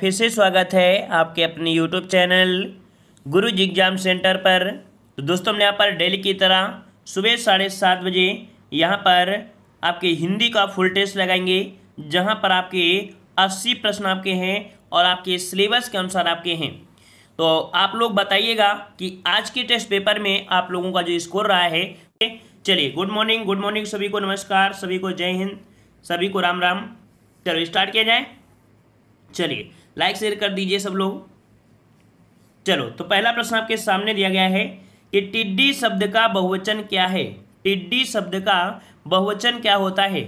फिर से स्वागत है आपके अपने YouTube channel Guru exam centre पर तो दोस्तों हमने यहाँ पर डेली की तरह सुबह साढ़े सात बजे यहाँ पर आपके हिंदी का फुल टेस्ट लगाएंगे जहाँ पर आपके अस्सी प्रश्न आपके हैं और आपके सिलेबस के अनुसार आपके हैं तो आप लोग बताइएगा कि आज के टेस्ट पेपर में आप लोगों का जो स्कोर रहा है चलिए गुड मॉर्निंग गुड मॉर्निंग सभी को नमस्कार सभी को जय हिंद सभी को राम राम चलो स्टार्ट किया जाए चलिए लाइक शेयर कर दीजिए सब लोग चलो तो पहला प्रश्न आपके सामने दिया गया है कि टिड्डी शब्द का बहुवचन क्या है टिड्डी शब्द का बहुवचन क्या होता है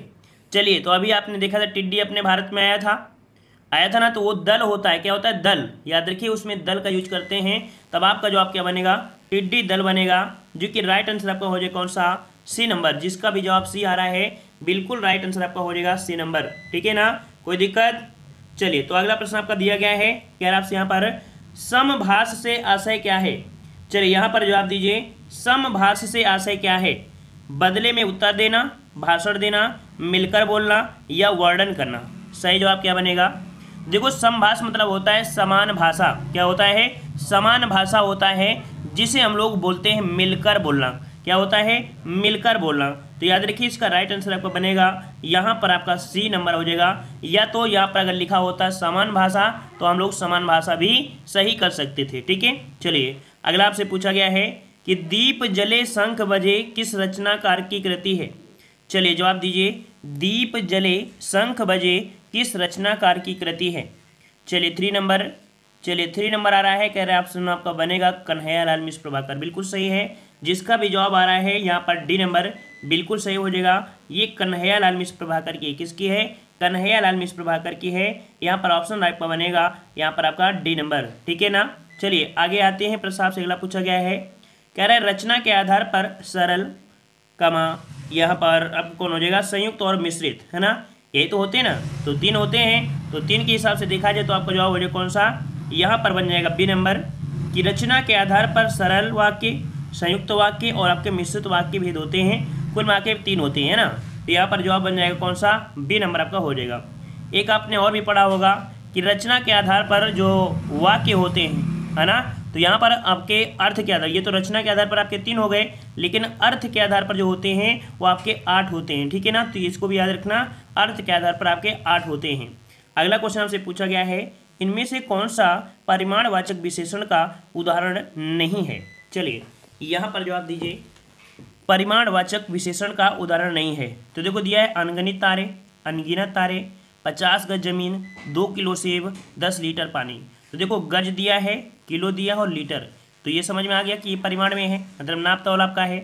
चलिए तो अभी आपने देखा था टिड्डी अपने भारत में आया था आया था ना तो वो दल होता है क्या होता है दल याद रखिए उसमें दल का यूज करते हैं तब आपका जवाब क्या बनेगा टिड्डी दल बनेगा जो कि राइट आंसर आपका हो जाएगा कौन सा सी नंबर जिसका भी जवाब सी आ रहा है बिल्कुल राइट आंसर आपका हो जाएगा सी नंबर ठीक है ना कोई दिक्कत चलिए तो अगला प्रश्न आपका दिया गया है कह रहा आपसे यहाँ पर समभाष से आशय क्या है चलिए यहाँ पर जवाब दीजिए समभाष से आशय क्या है बदले में उत्तर देना भाषण देना मिलकर बोलना या वर्णन करना सही जवाब क्या बनेगा देखो समभाष मतलब होता है समान भाषा क्या होता है समान भाषा होता है जिसे हम लोग बोलते हैं मिलकर बोलना क्या होता है मिलकर बोलना तो याद रखिए इसका राइट आंसर आपका बनेगा यहाँ पर आपका सी नंबर हो जाएगा या तो यहाँ पर अगर लिखा होता है समान भाषा तो हम लोग समान भाषा भी सही कर सकते थे ठीक है चलिए अगला आपसे पूछा गया है कि दीप जले शंख बजे किस रचनाकार की कृति है चलिए जवाब दीजिए दीप जले शंख बजे किस रचनाकार की कृति है चलिए थ्री नंबर चलिए थ्री नंबर आ रहा है कह रहे हैं आप सुनो आपका बनेगा कन्हैया लाल मिश्र प्रभाकर बिल्कुल सही है जिसका भी जवाब आ रहा है यहाँ पर डी नंबर बिल्कुल सही हो जाएगा ये कन्हैया लाल मिश्र प्रभाकर की किसकी है कन्हैया लाल मिश्र प्रभाकर की है यहाँ पर ऑप्शन आपका बनेगा यहाँ पर आपका डी नंबर ठीक है ना चलिए आगे आते हैं प्रस्ताव से अगला पूछा गया है कह रहा है रचना के आधार पर सरल कमा यहाँ पर अब कौन हो जाएगा संयुक्त और मिश्रित है ना यही तो होते हैं ना तो तीन होते हैं तो तीन के हिसाब से देखा जाए तो आपका जवाब हो जाए कौन सा यहाँ पर बन जाएगा बी नंबर कि रचना के आधार पर सरल वाक्य संयुक्त वाक्य और आपके मिश्रित वाक्य भेद होते हैं कुल मिला तीन होते हैं ना तो यहाँ पर जवाब बन जाएगा कौन सा बी नंबर आपका हो जाएगा एक आपने और भी पढ़ा होगा कि रचना के आधार पर जो वाक्य होते हैं है ना तो यहाँ पर आपके अर्थ के आधार ये तो रचना के आधार पर आपके तीन हो गए लेकिन अर्थ के आधार पर जो होते हैं वो आपके आठ होते हैं ठीक है ना तो इसको भी याद रखना अर्थ के आधार पर आपके आठ होते हैं अगला क्वेश्चन आपसे पूछा गया है इनमें से कौन सा परिमाणवाचक विशेषण का उदाहरण नहीं है चलिए यहाँ पर जवाब दीजिए परिमाणवाचक विशेषण का उदाहरण नहीं है तो देखो दिया है अनगणित तारे अनगिनत तारे पचास गज जमीन दो किलो सेब दस लीटर पानी तो देखो गज दिया है किलो दिया और लीटर तो ये समझ में आ गया कि ये परिमाण में है मतलब नाप तौल आपका है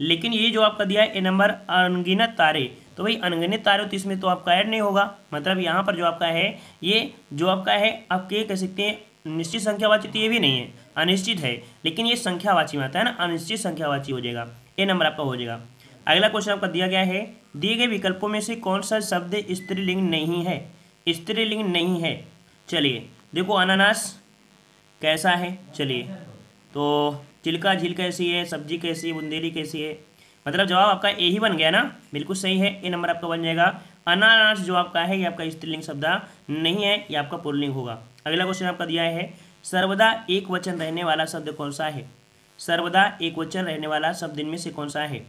लेकिन ये जो आपका दिया है ए नंबर अनगिनत तारे तो भाई अनगिनत तारे तो इसमें तो आपका ऐड नहीं होगा मतलब यहाँ पर जो आपका है ये जो आपका है आप क्या कह सकते हैं निश्चित संख्यावाची तो ये भी नहीं है अनिश्चित है लेकिन ये संख्यावाची में आता है ना अनिश्चित संख्यावाची हो जाएगा ये नंबर आपका हो जाएगा अगला क्वेश्चन आपका दिया गया है दिए गए विकल्पों में से कौन सा शब्द स्त्रीलिंग नहीं है स्त्रीलिंग नहीं है चलिए देखो अनानास कैसा है चलिए तो चिलका झील कैसी है सब्जी कैसी है बुंदेली कैसी है मतलब जवाब आपका ए ही बन गया ना बिल्कुल सही है ए नंबर आपका बन जाएगा अनानास जो आपका है ये आपका स्त्रीलिंग शब्द नहीं है ये आपका पुरलिंग होगा अगला क्वेश्चन आपका दिया है सर्वदा एक वचन रहने वाला शब्द कौन सा है सर्वदा एक वचन रहने वाला शब्द इनमें से कौन सा है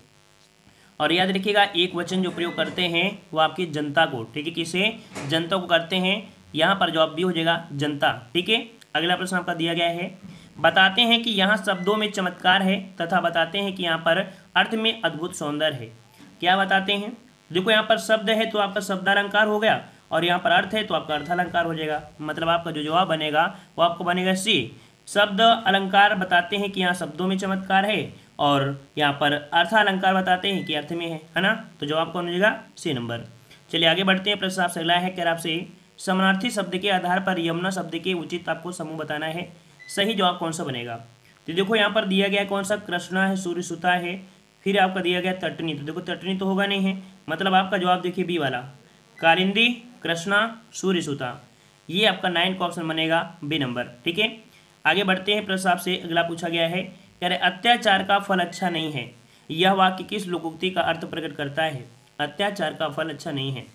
और याद रखिएगा एक वचन जो प्रयोग करते हैं वो आपकी जनता को ठीक है किसे जनता को करते हैं यहाँ पर जवाब भी हो जाएगा जनता ठीक है अगला प्रश्न आपका दिया गया है बताते हैं कि यहाँ शब्दों में चमत्कार है तथा बताते हैं कि यहाँ पर अर्थ में अद्भुत सौंदर्य है क्या बताते हैं देखो यहाँ पर शब्द है तो आपका शब्दालंकार हो गया और यहाँ पर अर्थ है तो आपका अर्थ अलंकार हो जाएगा मतलब आपका जो जवाब बनेगा वो आपको बनेगा सी शब्द अलंकार बताते हैं कि यहाँ शब्दों में चमत्कार है और यहाँ पर अर्थालंकार बताते हैं कि अर्थ में है है ना तो जवाब कौन हो जाएगा सी नंबर चलिए आगे बढ़ते हैं प्रश्न आपसे अगला है कह आपसे समानार्थी शब्द के आधार पर यमुना शब्द के उचित आपको समूह बताना है सही जवाब कौन सा बनेगा तो देखो यहाँ पर दिया गया कौन सा कृष्णा है सूर्य सुता है फिर आपका दिया गया तटनी तो देखो तटनी तो होगा नहीं है मतलब आपका जवाब देखिए बी वाला कारिंदी कृष्णा सूर्यसुता ये आपका नाइन का ऑप्शन बनेगा बी नंबर ठीक है आगे बढ़ते हैं प्रश्न आपसे अगला पूछा गया है कह रहे अत्याचार का फल अच्छा नहीं है यह वाक्य किस लोकोक्ति का अर्थ प्रकट करता है अत्याचार का फल अच्छा नहीं है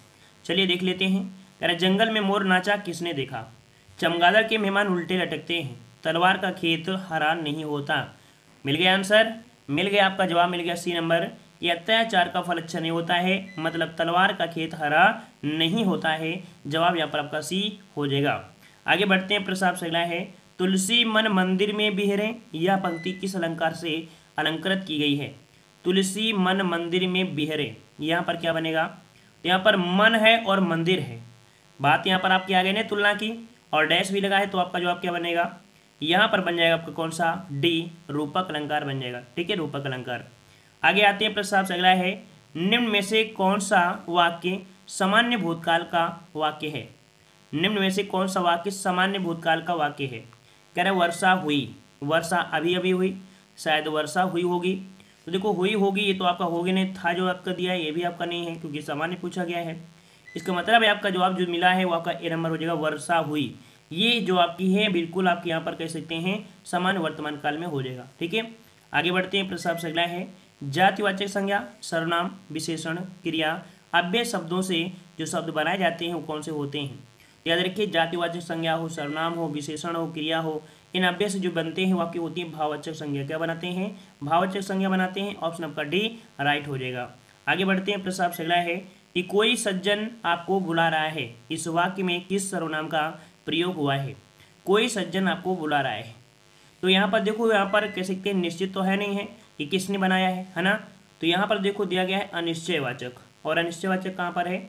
चलिए देख लेते हैं कह रहे जंगल में मोर नाचा किसने देखा चमगादड़ के मेहमान उल्टे लटकते हैं तलवार का खेत हरान नहीं होता मिल गया आंसर मिल गया आपका जवाब मिल गया सी नंबर ये अत्याचार का फल अच्छा नहीं होता है मतलब तलवार का खेत हरा नहीं होता है जवाब यहाँ पर आपका सी हो जाएगा आगे बढ़ते हैं प्रसाद अगला है तुलसी मन मंदिर में बिहरे यह पंक्ति किस अलंकार से अलंकृत की गई है तुलसी मन मंदिर में बिहरे यहाँ पर क्या बनेगा तो यहाँ पर मन है और मंदिर है बात यहाँ पर आपकी आगे ने तुलना की और डैश भी लगा है तो आपका जवाब क्या बनेगा यहाँ पर बन जाएगा आपका कौन सा डी रूपक अलंकार बन जाएगा ठीक है रूपक अलंकार आगे आते हैं प्रश्न आपसे अगला है निम्न में से कौन सा वाक्य सामान्य भूतकाल का वाक्य है निम्न में से कौन सा वाक्य सामान्य भूतकाल का वाक्य है कह रहे वर्षा हुई वर्षा अभी अभी हुई शायद वर्षा हुई होगी तो देखो हुई होगी ये तो आपका होगी नहीं था जो आपका दिया है ये भी आपका नहीं है क्योंकि सामान्य पूछा गया है इसका मतलब है आपका जवाब जो मिला है वो आपका ए नंबर हो जाएगा वर्षा हुई ये जो आपकी है बिल्कुल आप यहाँ पर कह सकते हैं सामान्य वर्तमान काल में हो जाएगा ठीक है आगे बढ़ते हैं प्रस्ताव से अगला है जातिवाचक संज्ञा सर्वनाम विशेषण क्रिया अव्य शब्दों से जो शब्द बनाए जाते हैं वो कौन से होते हैं याद रखिए जातिवाचक संज्ञा हो सर्वनाम हो विशेषण हो क्रिया हो इन अव्य से जो बनते हैं वो आपकी होती है भाववाचक संज्ञा क्या बनाते हैं भाववाचक संज्ञा बनाते हैं ऑप्शन आपका डी राइट हो जाएगा आगे बढ़ते हैं प्रश्न आपसे अगला है कि कोई सज्जन आपको बुला रहा है इस वाक्य में किस सर्वनाम का प्रयोग हुआ है कोई सज्जन आपको बुला रहा है तो यहाँ पर देखो यहाँ पर कह सकते हैं निश्चित तो है नहीं है ये किसने बनाया है है ना तो यहाँ पर देखो दिया गया है अनिश्चयवाचक और अनिश्चयवाचक कहाँ पर है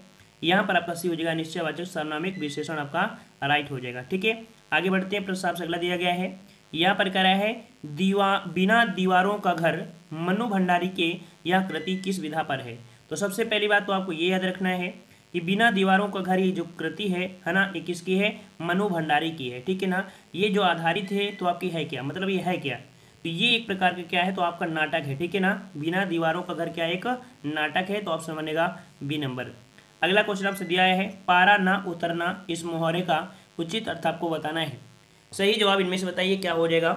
यहाँ पर आपका सी हो जाएगा अनिश्चयवाचक सर्वनामिक विशेषण आपका राइट हो जाएगा ठीक है आगे बढ़ते हैं प्रश्न आपसे अगला दिया गया है यहाँ पर कह रहा है दीवा बिना दीवारों का घर मनु भंडारी के यह कृति किस विधा पर है तो सबसे पहली बात तो आपको ये याद रखना है कि बिना दीवारों का घर ये जो कृति है है ना ये किसकी है मनु भंडारी की है ठीक है ना ये जो आधारित है तो आपकी है क्या मतलब ये है क्या तो ये एक प्रकार का क्या है तो आपका नाटक है ठीक है ना बिना दीवारों का घर क्या है एक नाटक है तो ऑप्शन बनेगा बी नंबर अगला क्वेश्चन आपसे दिया है पारा ना उतरना इस मुहरे का उचित अर्थ आपको बताना है सही जवाब इनमें से बताइए क्या हो जाएगा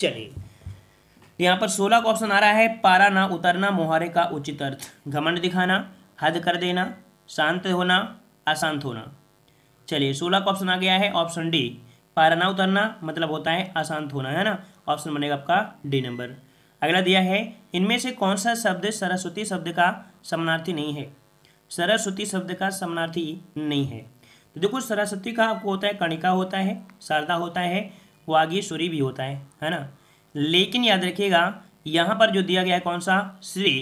चलिए यहां पर सोलह का ऑप्शन आ रहा है पारा ना उतरना मुहारे का उचित अर्थ घमंड दिखाना हद कर देना शांत होना अशांत होना चलिए सोलह का ऑप्शन आ गया है ऑप्शन डी पारना उतरना मतलब होता है अशांत होना है ना ऑप्शन बनेगा आपका डी नंबर अगला दिया है इनमें से कौन सा शब्द सरस्वती शब्द का समानार्थी नहीं है सरस्वती शब्द का समानार्थी नहीं है तो देखो सरस्वती का आपको होता है कणिका होता है शारदा होता है वागीश्वरी भी होता है है ना लेकिन याद रखिएगा यहाँ पर जो दिया गया है कौन सा श्री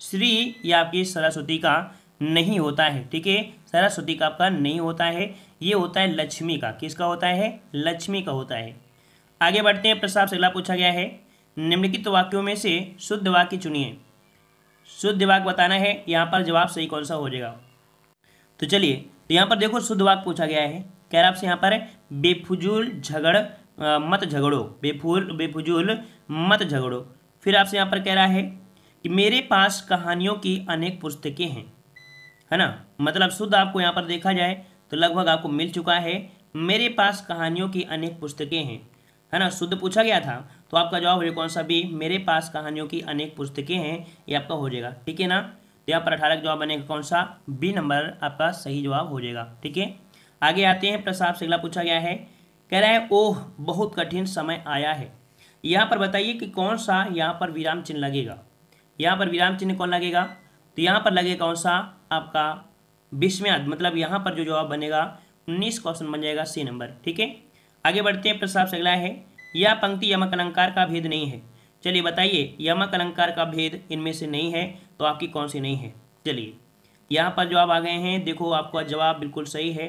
श्री या आपकी सरस्वती का नहीं होता है ठीक है सरस्वती का आपका नहीं होता है ये होता है लक्ष्मी का किसका होता है लक्ष्मी का होता है आगे बढ़ते हैं प्रस्ताव से अगला पूछा गया है निम्नलिखित वाक्यों में से शुद्ध वाक्य चुनिए शुद्ध वाक्य बताना है यहाँ पर जवाब सही कौन सा हो जाएगा तो चलिए तो यहाँ पर देखो शुद्ध वाक्य पूछा गया है कह रहा आपसे यहाँ पर बेफुजूल झगड़ मत झगड़ो बेफूल बेफुजूल मत झगड़ो फिर आपसे यहाँ पर कह रहा है कि मेरे पास कहानियों की अनेक पुस्तकें हैं है ना मतलब शुद्ध आपको यहाँ पर देखा जाए तो लगभग आपको मिल चुका है मेरे पास कहानियों की अनेक पुस्तकें हैं है ना शुद्ध पूछा गया था तो आपका जवाब हो जाएगा कौन सा भी मेरे पास कहानियों की अनेक पुस्तकें हैं ये आपका हो जाएगा ठीक है ना तो यहाँ पर अठारह का जवाब बनेगा कौन सा बी नंबर आपका सही जवाब हो जाएगा ठीक है आगे आते हैं प्रसाद से अगला पूछा गया है कह रहा है ओह बहुत कठिन समय आया है यहाँ पर बताइए कि कौन सा यहाँ पर विराम चिन्ह लगेगा यहाँ पर विराम चिन्ह कौन लगेगा तो यहाँ पर लगेगा कौन सा आपका बीस मतलब यहाँ पर जो जवाब बनेगा उन्नीस क्वेश्चन बन जाएगा सी नंबर ठीक है आगे बढ़ते हैं प्रश्न से अगला है यह पंक्ति यमक अलंकार का भेद नहीं है चलिए बताइए यमक अलंकार का भेद इनमें से नहीं है तो आपकी कौन सी नहीं है चलिए यहाँ पर जवाब आ गए हैं देखो आपका जवाब बिल्कुल सही है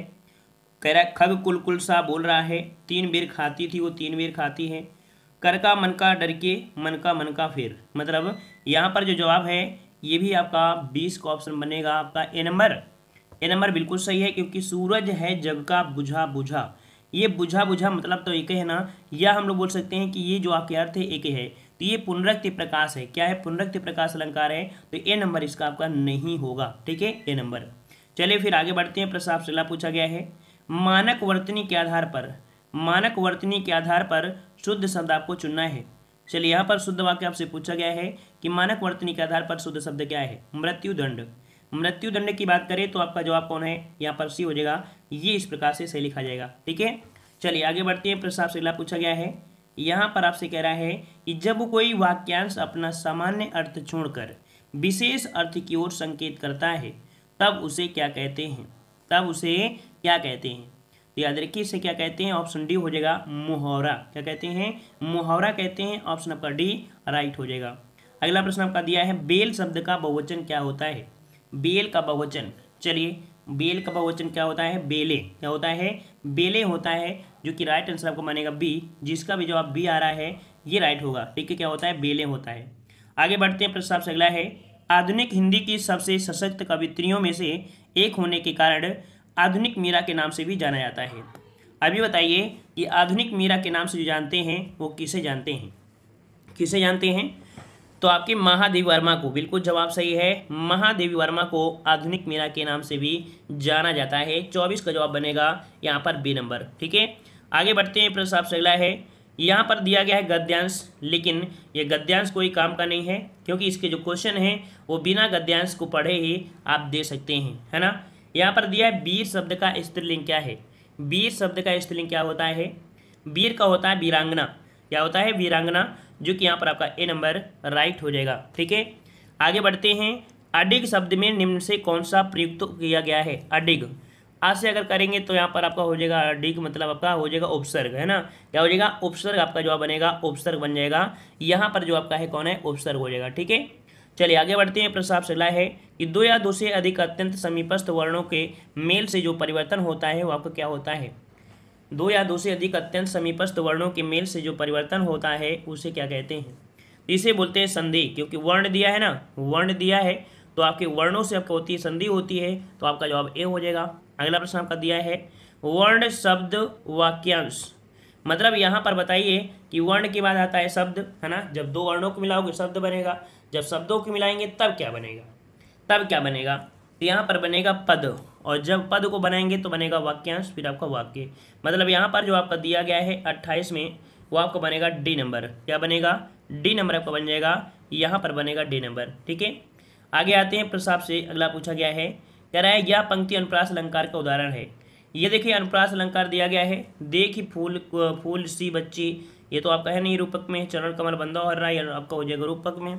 कह रहा है खग कुल कुल सा बोल रहा है तीन बेर खाती थी वो तीन बेर खाती है कर का मन का डर के मन का मन का फिर मतलब यहाँ पर जो जवाब है ये भी आपका बीस का ऑप्शन बनेगा आपका ए नंबर ये नंबर बिल्कुल सही है क्योंकि सूरज है जग का बुझा बुझा ये बुझा बुझा मतलब तो एक है ना या हम लोग बोल सकते हैं कि ये जो आपके अर्थ है एक है तो ये पुनरक्ति प्रकाश है क्या है पुनरक्ति प्रकाश अलंकार है तो ए नंबर इसका आपका नहीं होगा ठीक है ए नंबर चलिए फिर आगे बढ़ते हैं प्रश्न आपसे पूछा गया है मानक वर्तनी के आधार पर मानक वर्तनी के आधार पर शुद्ध शब्द आपको चुनना है चलिए यहाँ पर शुद्ध वाक्य आपसे पूछा गया है कि मानक वर्तनी के आधार पर शुद्ध शब्द क्या है मृत्यु दंड मृत्यु दंड की बात करें तो आपका जवाब कौन है यहाँ पर सी हो जाएगा ये इस प्रकार से सही लिखा जाएगा ठीक है चलिए आगे बढ़ते हैं प्रश्न आपसे अगला पूछा गया है यहाँ पर आपसे कह रहा है कि जब कोई वाक्यांश अपना सामान्य अर्थ छोड़कर विशेष अर्थ की ओर संकेत करता है तब उसे क्या कहते हैं तब उसे क्या कहते हैं तो याद रखिए इसे क्या कहते हैं ऑप्शन डी हो जाएगा मुहावरा क्या कहते हैं मुहावरा कहते हैं ऑप्शन आपका डी राइट हो जाएगा अगला प्रश्न आपका दिया है बेल शब्द का बहुवचन क्या होता है बेल का बहुवचन चलिए बेल का बहुवचन क्या होता है बेले क्या होता है बेले होता है जो कि राइट आंसर आपको मानेगा बी जिसका भी जवाब बी आ रहा है ये राइट होगा ठीक है क्या होता है बेले होता है आगे बढ़ते हैं प्रश्न आपसे अगला है आधुनिक हिंदी की सबसे सशक्त कवित्रियों में से एक होने के कारण आधुनिक मीरा के नाम से भी जाना जाता है अभी बताइए कि आधुनिक मीरा के नाम से जो जानते हैं वो किसे जानते हैं किसे जानते हैं तो आपके महादेवी वर्मा को बिल्कुल जवाब सही है महादेवी वर्मा को आधुनिक मीरा के नाम से भी जाना जाता है चौबीस का जवाब बनेगा यहाँ पर बी नंबर ठीक है आगे बढ़ते हैं प्रश्न आपसे अगला है यहाँ पर दिया गया है गद्यांश लेकिन ये गद्यांश कोई काम का नहीं है क्योंकि इसके जो क्वेश्चन हैं वो बिना गद्यांश को पढ़े ही आप दे सकते हैं है ना यहाँ पर दिया है वीर शब्द का स्त्रीलिंग क्या है वीर शब्द का स्त्रीलिंग क्या होता है वीर का होता है वीरांगना क्या होता है वीरांगना जो कि यहाँ पर आपका ए नंबर राइट हो जाएगा ठीक है आगे बढ़ते हैं अडिग शब्द में निम्न से कौन सा प्रयुक्त किया गया है अडिग आज से अगर करेंगे तो यहाँ पर आपका हो जाएगा अडिग मतलब आपका हो जाएगा उपसर्ग है ना क्या हो जाएगा उपसर्ग आपका जवाब बनेगा उपसर्ग बन जाएगा यहाँ पर जो आपका है कौन है उपसर्ग हो जाएगा ठीक है चलिए आगे बढ़ते हैं प्रस्ताव अगला है कि दो या दो से अधिक अत्यंत समीपस्थ वर्णों के मेल से जो परिवर्तन होता है वो आपका क्या होता है दो या दो से अधिक अत्यंत समीपस्थ वर्णों के मेल से जो परिवर्तन होता है उसे क्या कहते हैं इसे बोलते हैं संधि क्योंकि वर्ण दिया है ना वर्ण दिया है तो आपके वर्णों से आपको होती है संधि होती है तो आपका जवाब ए हो जाएगा अगला प्रश्न आपका दिया है वर्ण शब्द वाक्यांश मतलब यहाँ पर बताइए कि वर्ण के बाद आता है शब्द है ना जब दो वर्णों को मिलाओगे शब्द बनेगा जब शब्दों को मिलाएंगे तब क्या बनेगा तब क्या बनेगा तो यहाँ पर बनेगा पद और जब पद को बनाएंगे तो बनेगा वाक्यांश फिर आपका वाक्य मतलब यहाँ पर जो आपका दिया गया है अट्ठाईस में वो आपका बनेगा डी नंबर क्या बनेगा डी नंबर आपका बन जाएगा यहाँ पर बनेगा डी नंबर ठीक है आगे आते हैं प्रसाद से अगला पूछा गया है कह रहा है यह पंक्ति अनुप्रास अलंकार का उदाहरण है ये देखिए अनुप्रास अलंकार दिया गया है देखी फूल फूल सी बच्ची ये तो आपका है नहीं रूपक में चरण कमल बंदा हो रहा है आपका हो जाएगा रूपक में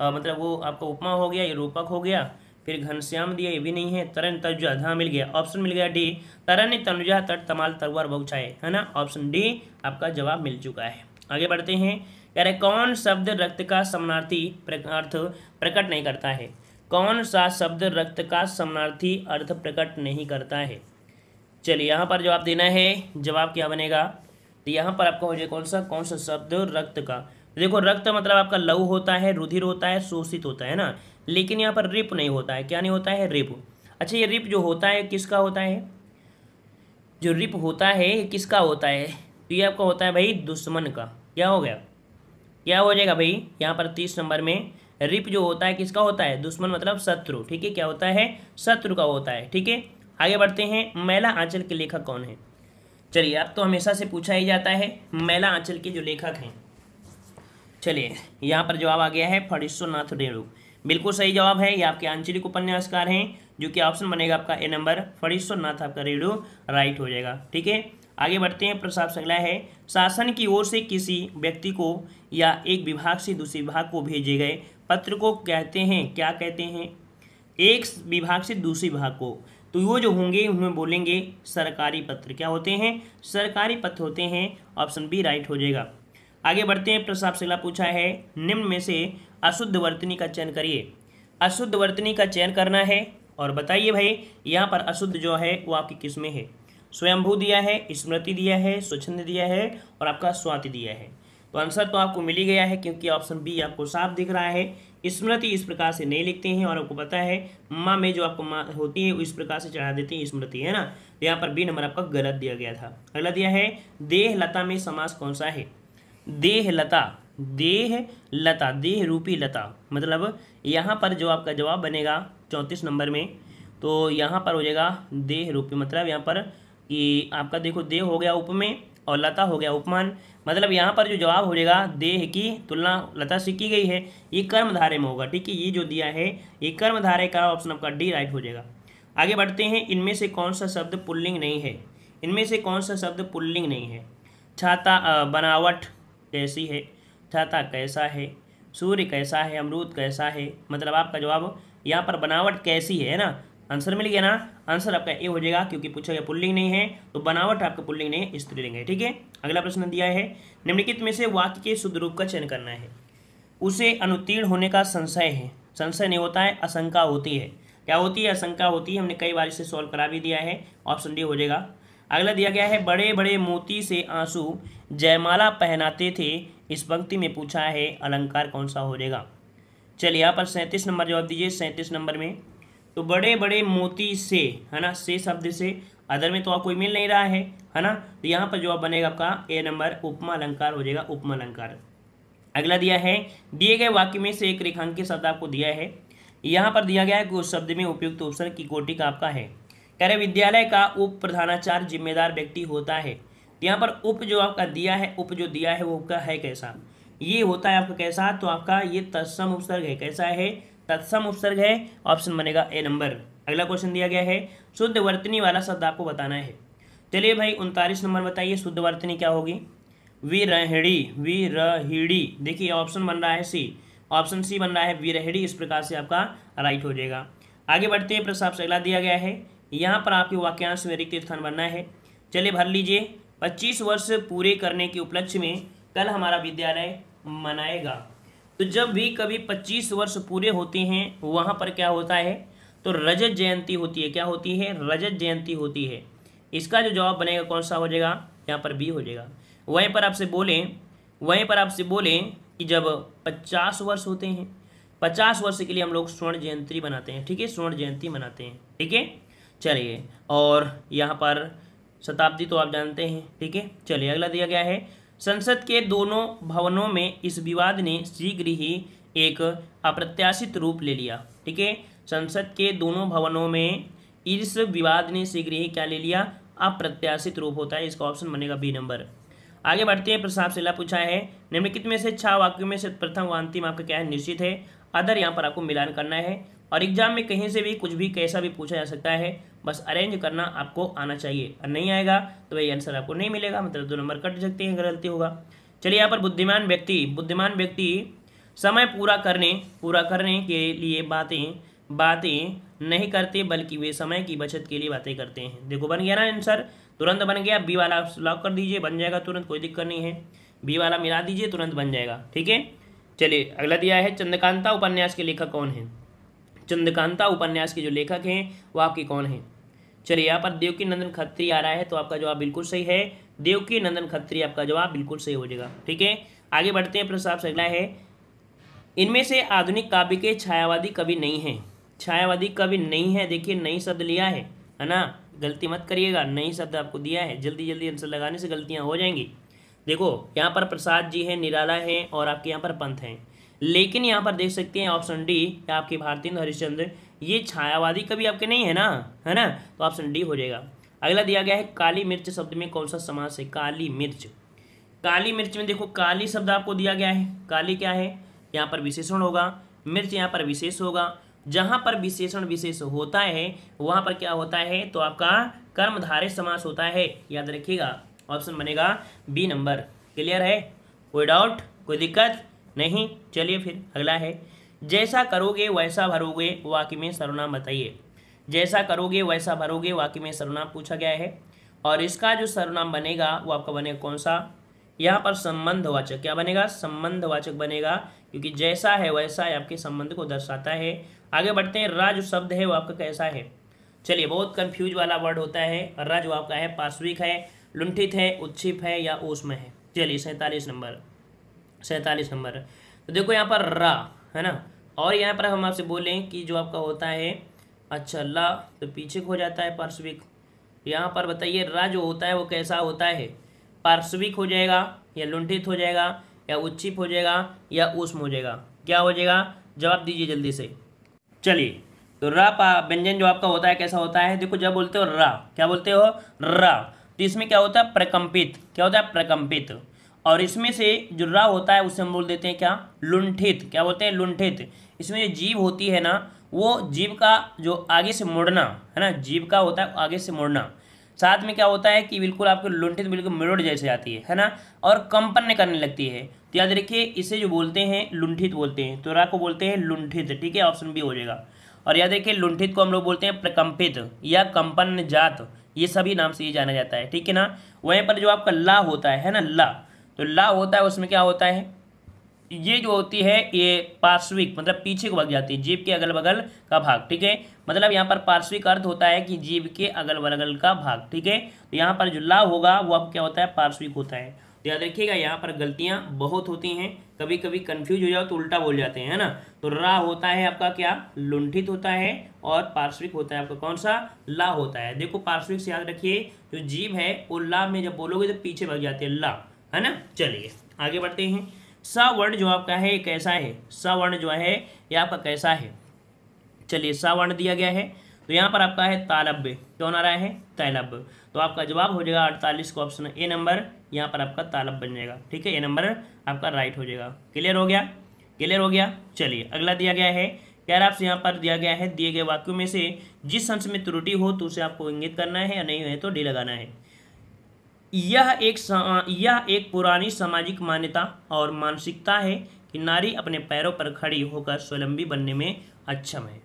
आ, मतलब वो आपका उपमा हो गया ये रूपक हो गया फिर घनश्याम दिया ये भी नहीं है तरन तनुजा हाँ मिल गया ऑप्शन मिल गया डी तरन तनुजा तट तमाल तरुआर बहुछाए है ना ऑप्शन डी आपका जवाब मिल चुका है आगे बढ़ते हैं कह रहे कौन शब्द रक्त का समानार्थी अर्थ प्रकट नहीं करता है कौन सा शब्द रक्त का समानार्थी अर्थ प्रकट नहीं करता है चलिए यहाँ पर जवाब देना है जवाब क्या बनेगा तो यहाँ पर आपका हो जाए कौन सा कौन सा शब्द रक्त का देखो रक्त मतलब आपका लहू होता है रुधिर होता है शोषित होता है ना लेकिन यहाँ पर रिप नहीं होता है क्या नहीं होता है रिप अच्छा ये रिप जो होता है किसका होता है जो रिप होता है ये किसका होता है तो ये आपका होता है भाई दुश्मन का क्या हो गया क्या हो जाएगा भाई यहाँ पर तीस नंबर में रिप जो होता है किसका होता है दुश्मन मतलब शत्रु ठीक है क्या होता है शत्रु का होता है ठीक है आगे बढ़ते हैं मैला आंचल के लेखक कौन है चलिए अब तो हमेशा से पूछा ही जाता है मैला आंचल के जो लेखक हैं चलिए यहाँ पर जवाब आ गया है नाथ रेणु बिल्कुल सही जवाब है ये आपके आंचलिक उपन्यासकार हैं जो कि ऑप्शन बनेगा आपका ए नंबर फणीश्वर नाथ आपका रेडियो राइट हो जाएगा ठीक है आगे बढ़ते हैं प्रस्ताव अगला है शासन की ओर से किसी व्यक्ति को या एक विभाग से दूसरे विभाग को भेजे गए पत्र को कहते हैं क्या कहते हैं एक विभाग से दूसरे विभाग को तो वो जो होंगे उनमें बोलेंगे सरकारी पत्र क्या होते हैं सरकारी पत्र होते हैं ऑप्शन बी राइट हो जाएगा आगे बढ़ते हैं प्रस्ताव से अगला पूछा है निम्न में से अशुद्ध वर्तनी का चयन करिए अशुद्ध वर्तनी का चयन करना है और बताइए भाई यहाँ पर अशुद्ध जो है वो आपकी किस्में है स्वयंभू दिया है स्मृति दिया है स्वच्छंद दिया है और आपका स्वाति दिया है तो आंसर तो आपको मिल ही गया है क्योंकि ऑप्शन बी आपको साफ दिख रहा है स्मृति इस प्रकार से नहीं लिखते हैं और आपको पता है माँ में जो आपको माँ होती है वो इस प्रकार से चढ़ा देती है स्मृति है ना तो यहाँ पर बी नंबर आपका गलत दिया गया था अगला दिया है देहलता में समास कौन सा है देह लता देह लता देह रूपी लता मतलब यहाँ पर जो आपका जवाब बनेगा चौंतीस नंबर में तो यहाँ पर हो जाएगा देह रूपी मतलब यहाँ पर कि आपका देखो देह हो गया उपमेय और लता हो गया उपमान मतलब यहाँ पर जो जवाब हो जाएगा देह की तुलना लता से की गई है ये कर्मधारे में होगा ठीक है ये जो दिया है ये कर्मधारे का ऑप्शन आपका डी राइट हो जाएगा आगे बढ़ते हैं इनमें से कौन सा शब्द पुल्लिंग नहीं है इनमें से कौन सा शब्द पुल्लिंग नहीं है छाता बनावट कैसी है छाता कैसा है सूर्य कैसा है अमरूद कैसा है मतलब आपका जवाब यहाँ पर बनावट कैसी है ना आंसर मिल गया ना आंसर आपका ए हो जाएगा क्योंकि पूछा गया पुल्लिंग नहीं है तो बनावट आपका पुल्लिंग नहीं है स्त्रीलिंग है ठीक है अगला प्रश्न दिया है निम्नलिखित में से वाक्य के शुद्ध रूप का चयन करना है उसे अनुतीर्ण होने का संशय है संशय नहीं होता है आशंका होती है क्या होती है आशंका होती है हमने कई बार इसे सॉल्व करा भी दिया है ऑप्शन डी हो जाएगा अगला दिया गया है बड़े बड़े मोती से आंसू जयमाला पहनाते थे इस पंक्ति में पूछा है अलंकार कौन सा हो जाएगा चलिए यहाँ पर सैंतीस नंबर जवाब दीजिए सैंतीस नंबर में तो बड़े बड़े मोती से है ना से शब्द से अदर में तो आप कोई मिल नहीं रहा है है ना तो यहाँ पर जवाब बनेगा आपका ए नंबर उपमा अलंकार हो जाएगा उपमा अलंकार अगला दिया है दिए गए वाक्य में से एक रेखांकित शब्द आपको दिया है यहाँ पर दिया गया है कि उस शब्द में उपयुक्त ऑप्शन की कोटि का आपका है कह रहे विद्यालय का उप प्रधानाचार्य जिम्मेदार व्यक्ति होता है यहाँ पर उप जो आपका दिया है उप जो दिया है वो आपका है कैसा ये होता है आपका कैसा तो आपका ये तत्सम उपसर्ग है कैसा है तत्सम उपसर्ग है ऑप्शन बनेगा ए नंबर अगला क्वेश्चन दिया गया है शुद्ध वर्तनी वाला शब्द आपको बताना है चलिए भाई उनतालीस नंबर बताइए शुद्ध वर्तनी क्या होगी विरहिड़ी विरहिड़ी देखिए ऑप्शन बन रहा है सी ऑप्शन सी बन रहा है विरहिड़ी इस प्रकार से आपका राइट हो जाएगा आगे बढ़ते हैं प्रश्न आपसे अगला दिया गया है यहाँ पर आपके वाक्यांश में रिक्त स्थान बनना है चलिए भर लीजिए पच्चीस वर्ष पूरे करने के उपलक्ष्य में कल हमारा विद्यालय मनाएगा तो जब भी कभी पच्चीस वर्ष पूरे होते हैं वहाँ पर क्या होता है तो रजत जयंती होती है क्या होती है रजत जयंती होती है इसका जो जवाब बनेगा कौन सा हो जाएगा यहाँ पर बी हो जाएगा वहीं पर आपसे बोलें वहीं पर आपसे बोलें कि जब पचास वर्ष होते हैं पचास वर्ष के लिए हम लोग स्वर्ण जयंती बनाते हैं ठीक है स्वर्ण जयंती मनाते हैं ठीक है चलिए और यहाँ पर शताब्दी तो आप जानते हैं ठीक है चलिए अगला दिया गया है संसद के दोनों भवनों में इस विवाद ने शीघ्र ही एक अप्रत्याशित रूप ले लिया ठीक है संसद के दोनों भवनों में इस विवाद ने शीघ्र ही क्या ले लिया अप्रत्याशित रूप होता है इसका ऑप्शन बनेगा बी नंबर आगे बढ़ते हैं प्रसाद शिला पूछा है निम्नलिखित में से छह वाक्यों में से प्रथम व अंतिम आपका क्या है निश्चित है अदर यहाँ पर आपको मिलान करना है और एग्जाम में कहीं से भी कुछ भी कैसा भी पूछा जा सकता है बस अरेंज करना आपको आना चाहिए और नहीं आएगा तो वही आंसर आपको नहीं मिलेगा मतलब दो नंबर कट सकते हैं गलती होगा चलिए यहाँ पर बुद्धिमान व्यक्ति बुद्धिमान व्यक्ति समय पूरा करने पूरा करने के लिए बातें बातें नहीं करते बल्कि वे समय की बचत के लिए बातें करते हैं देखो बन गया ना आंसर तुरंत बन गया बी वाला आप लॉक कर दीजिए बन जाएगा तुरंत कोई दिक्कत नहीं है बी वाला मिला दीजिए तुरंत बन जाएगा ठीक है चलिए अगला दिया है चंद्रकांता उपन्यास के लेखक कौन है चंद्रकांता उपन्यास के जो लेखक हैं वो आपके कौन हैं चलिए यहाँ पर देवकी नंदन खत्री आ रहा है तो आपका जवाब बिल्कुल सही है देवकी नंदन खत्री आपका जवाब बिल्कुल सही हो जाएगा ठीक है आगे बढ़ते हैं प्रश्न आपसे अगला है इनमें से आधुनिक काव्य के छायावादी कवि नहीं हैं छायावादी कवि नहीं है देखिए नई शब्द लिया है है ना गलती मत करिएगा नई शब्द आपको दिया है जल्दी जल्दी आंसर लगाने से गलतियाँ हो जाएंगी देखो यहाँ पर प्रसाद जी हैं निराला है और आपके यहाँ पर पंथ हैं लेकिन यहाँ पर देख सकते हैं ऑप्शन डी आपके भारतीय हरिश्चंद्र ये छायावादी कभी आपके नहीं है ना है ना तो ऑप्शन डी हो जाएगा अगला दिया गया है काली मिर्च शब्द में कौन सा समास है काली मिर्च काली मिर्च में देखो काली शब्द आपको दिया गया है काली क्या है यहाँ पर विशेषण होगा मिर्च यहाँ पर विशेष होगा जहाँ पर विशेषण विशेष होता है वहाँ पर क्या होता है तो आपका कर्मधारय समास होता है याद रखिएगा ऑप्शन बनेगा बी नंबर क्लियर है कोई डाउट कोई दिक्कत नहीं चलिए फिर अगला है जैसा करोगे वैसा भरोगे वाक्य में सर्वनाम बताइए जैसा करोगे वैसा भरोगे वाक्य में सर्वनाम पूछा गया है और इसका जो सर्वनाम बनेगा वो आपका बनेगा कौन सा यहाँ पर संबंधवाचक क्या बनेगा संबंधवाचक बनेगा क्योंकि जैसा है वैसा है आपके संबंध को दर्शाता है आगे बढ़ते हैं राज शब्द है वो आपका कैसा है चलिए बहुत कंफ्यूज वाला वर्ड होता है राज वो आपका है पार्श्विक है लुंठित है उच्छिप है या ऊष्म है चलिए सैंतालीस नंबर सैंतालीस नंबर तो देखो यहाँ पर रा है ना और यहाँ पर हम आपसे बोलें कि जो आपका होता है अच्छा ला तो पीछे खो जाता है पार्श्विक यहाँ पर बताइए रा जो होता है वो कैसा होता है पार्श्विक हो जाएगा या लुंठित हो जाएगा या उच्छिप हो जाएगा या उष्म हो जाएगा क्या हो जाएगा जवाब दीजिए जल्दी से चलिए तो रा व्यंजन जो आपका होता है कैसा होता है देखो जब बोलते हो रा क्या बोलते हो रा तो इसमें क्या होता है प्रकम्पित क्या होता है प्रकम्पित और इसमें से जो रा होता है उसे हम बोल देते हैं क्या लुंठित क्या बोलते हैं लुंठित इसमें जो जीव होती है ना वो जीव का जो आगे से मुड़ना है ना जीव का होता है आगे से मुड़ना साथ में क्या होता है कि बिल्कुल आपको लुंठित बिल्कुल मिरोड़ जैसे आती है है ना और कंपन करने लगती है तो याद रखिए इसे जो बोलते हैं लुंठित बोलते हैं तो रा को बोलते हैं लुंठित ठीक है ऑप्शन बी हो जाएगा और याद रखिए लुंठित को हम लोग बोलते हैं प्रकंपित या कंपन जात ये सभी नाम से ये जाना जाता है ठीक है ना वहीं पर जो आपका ला होता है है ना ला तो ला होता है उसमें क्या होता है ये जो होती है ये पार्श्विक मतलब पीछे को भाग जाती है जीव के अगल बगल का भाग ठीक है मतलब यहाँ पर पार्श्विक अर्थ होता है कि जीव के अगल बगल का भाग ठीक है तो यहाँ पर जो ला होगा वो अब क्या होता है पार्श्विक होता है तो याद रखिएगा यहाँ पर गलतियाँ बहुत होती हैं कभी कभी कन्फ्यूज हो जाओ तो उल्टा बोल जाते हैं है ना तो रा होता है आपका क्या लुंठित होता है और पार्श्विक होता है आपका कौन सा ला होता है देखो पार्श्विक से याद रखिए जो जीव है वो ला में जब बोलोगे तो पीछे भाग जाते हैं ला है ना चलिए आगे बढ़ते हैं स वर्ण जो आपका है कैसा है स वर्ण जो है ये आपका कैसा है चलिए स वर्ण दिया गया है तो यहाँ पर आपका है तालब्य कौन आ रहा है तैलब्य तो आपका जवाब हो जाएगा अड़तालीस को ऑप्शन ए नंबर यहाँ पर आपका तालब बन जाएगा ठीक है ए नंबर आपका राइट हो जाएगा क्लियर हो गया क्लियर हो गया चलिए अगला दिया गया है यार आपसे यहाँ पर दिया गया है दिए गए वाक्यों में से जिस अंश में त्रुटि हो तो उसे आपको इंगित करना है या नहीं है तो डी लगाना है यह एक यह एक पुरानी सामाजिक मान्यता और मानसिकता है कि नारी अपने पैरों पर खड़ी होकर स्वलंबी बनने में अक्षम है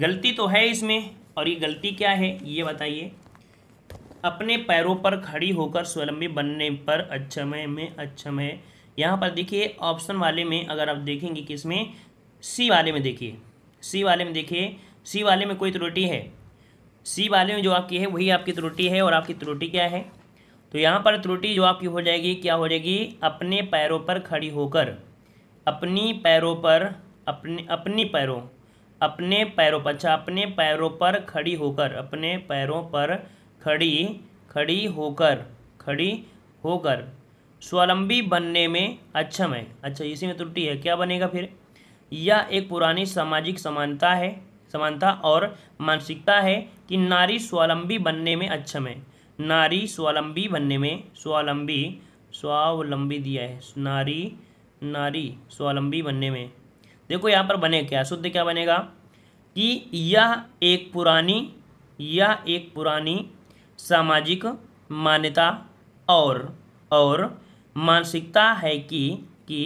गलती तो है इसमें और ये गलती क्या है ये बताइए अपने पैरों पर खड़ी होकर स्वलंबी बनने पर अक्षम है में अक्षम है यहाँ पर देखिए ऑप्शन वाले में अगर आप देखेंगे कि इसमें सी वाले में देखिए सी वाले में देखिए सी वाले में कोई त्रुटि है सी वाले में जो आपकी है वही आपकी त्रुटि है और आपकी त्रुटि क्या है तो यहाँ पर त्रुटि जो आपकी हो जाएगी क्या हो जाएगी अपने पैरों पर खड़ी होकर अपनी पैरों पर अपने अपनी पैरों अपने पैरों पर अच्छा अपने पैरों पर खड़ी होकर अपने पैरों पर खड़ी खड़ी होकर खड़ी होकर स्वलंबी बनने में अक्षम है अच्छा इसी में त्रुटि है क्या बनेगा फिर यह एक पुरानी सामाजिक समानता है समानता और मानसिकता है कि नारी स्वावलंबी बनने में अक्षम है नारी स्वावलंबी बनने में स्वावलंबी स्वावलंबी दिया है नारी नारी स्वावलंबी बनने में देखो यहाँ पर बने क्या शुद्ध क्या बनेगा कि यह एक पुरानी यह एक पुरानी सामाजिक मान्यता और और मानसिकता है कि कि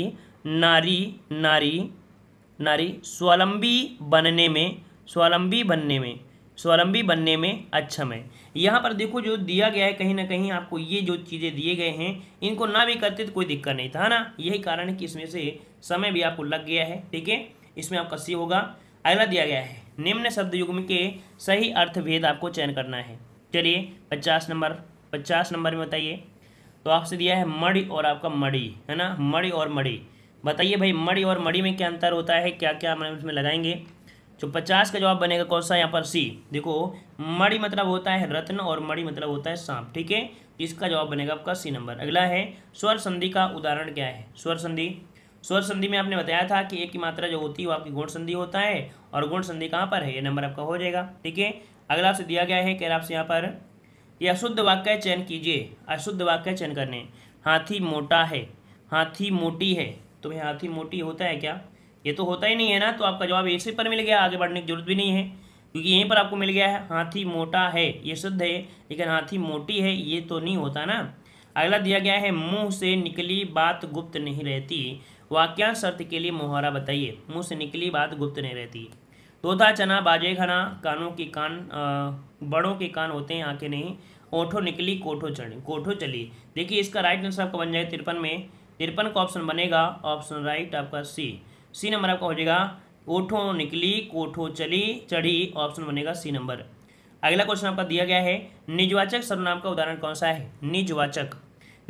नारी नारी नारी स्वावलंबी बनने में स्वावलंबी बनने में स्वावलंबी बनने में अक्षम है यहाँ पर देखो जो दिया गया है कहीं ना कहीं आपको ये जो चीज़ें दिए गए हैं इनको ना भी करते तो कोई दिक्कत नहीं था ना यही कारण है कि इसमें से समय भी आपको लग गया है ठीक है इसमें आपका सी होगा अगला दिया गया है निम्न शब्द युग्म के सही अर्थभेद आपको चयन करना है चलिए पचास नंबर पचास नंबर में बताइए तो आपसे दिया है मड़ी और आपका मड़ी है ना मड़ी और मड़ी बताइए भाई मड़ी और मड़ी में क्या अंतर होता है क्या क्या मतलब इसमें लगाएंगे जो पचास का जवाब बनेगा कौन सा यहाँ पर सी देखो मड़ी मतलब होता है रत्न और मड़ी मतलब होता है सांप ठीक है तो इसका जवाब बनेगा आपका सी नंबर अगला है स्वर संधि का उदाहरण क्या है स्वर संधि स्वर संधि में आपने बताया था कि एक की मात्रा जो होती है वो आपकी गुण संधि होता है और गुण संधि कहाँ पर है ये नंबर आपका हो जाएगा ठीक है अगला आपसे दिया गया है कह आपसे यहाँ पर ये अशुद्ध वाक्य चयन कीजिए अशुद्ध वाक्य चयन करने हाथी मोटा है हाथी मोटी है तो भाई हाथी मोटी होता है क्या ये तो होता ही नहीं है ना तो आपका जवाब इसी पर मिल गया आगे बढ़ने की जरूरत भी नहीं है क्योंकि यहीं पर आपको मिल गया है हाथी मोटा है ये शुद्ध है लेकिन हाथी मोटी है ये तो नहीं होता ना अगला दिया गया है मुंह से निकली बात गुप्त नहीं रहती वाक्यांश शर्त के लिए मुहारा बताइए मुंह से निकली बात गुप्त नहीं रहती तोता चना बाजे खाना कानों के कान बड़ों के कान होते हैं आंखें नहीं ओठो निकली कोठो चढ़ी कोठो चली देखिए इसका राइट आंसर आपका बन जाएगा तिरपन में तिरपन का ऑप्शन बनेगा ऑप्शन राइट आपका सी सी नंबर आपका हो जाएगा ओठो निकली कोठो चली चढ़ी ऑप्शन बनेगा सी नंबर अगला क्वेश्चन आपका दिया गया है निजवाचक सर्वनाम का उदाहरण कौन सा है निजवाचक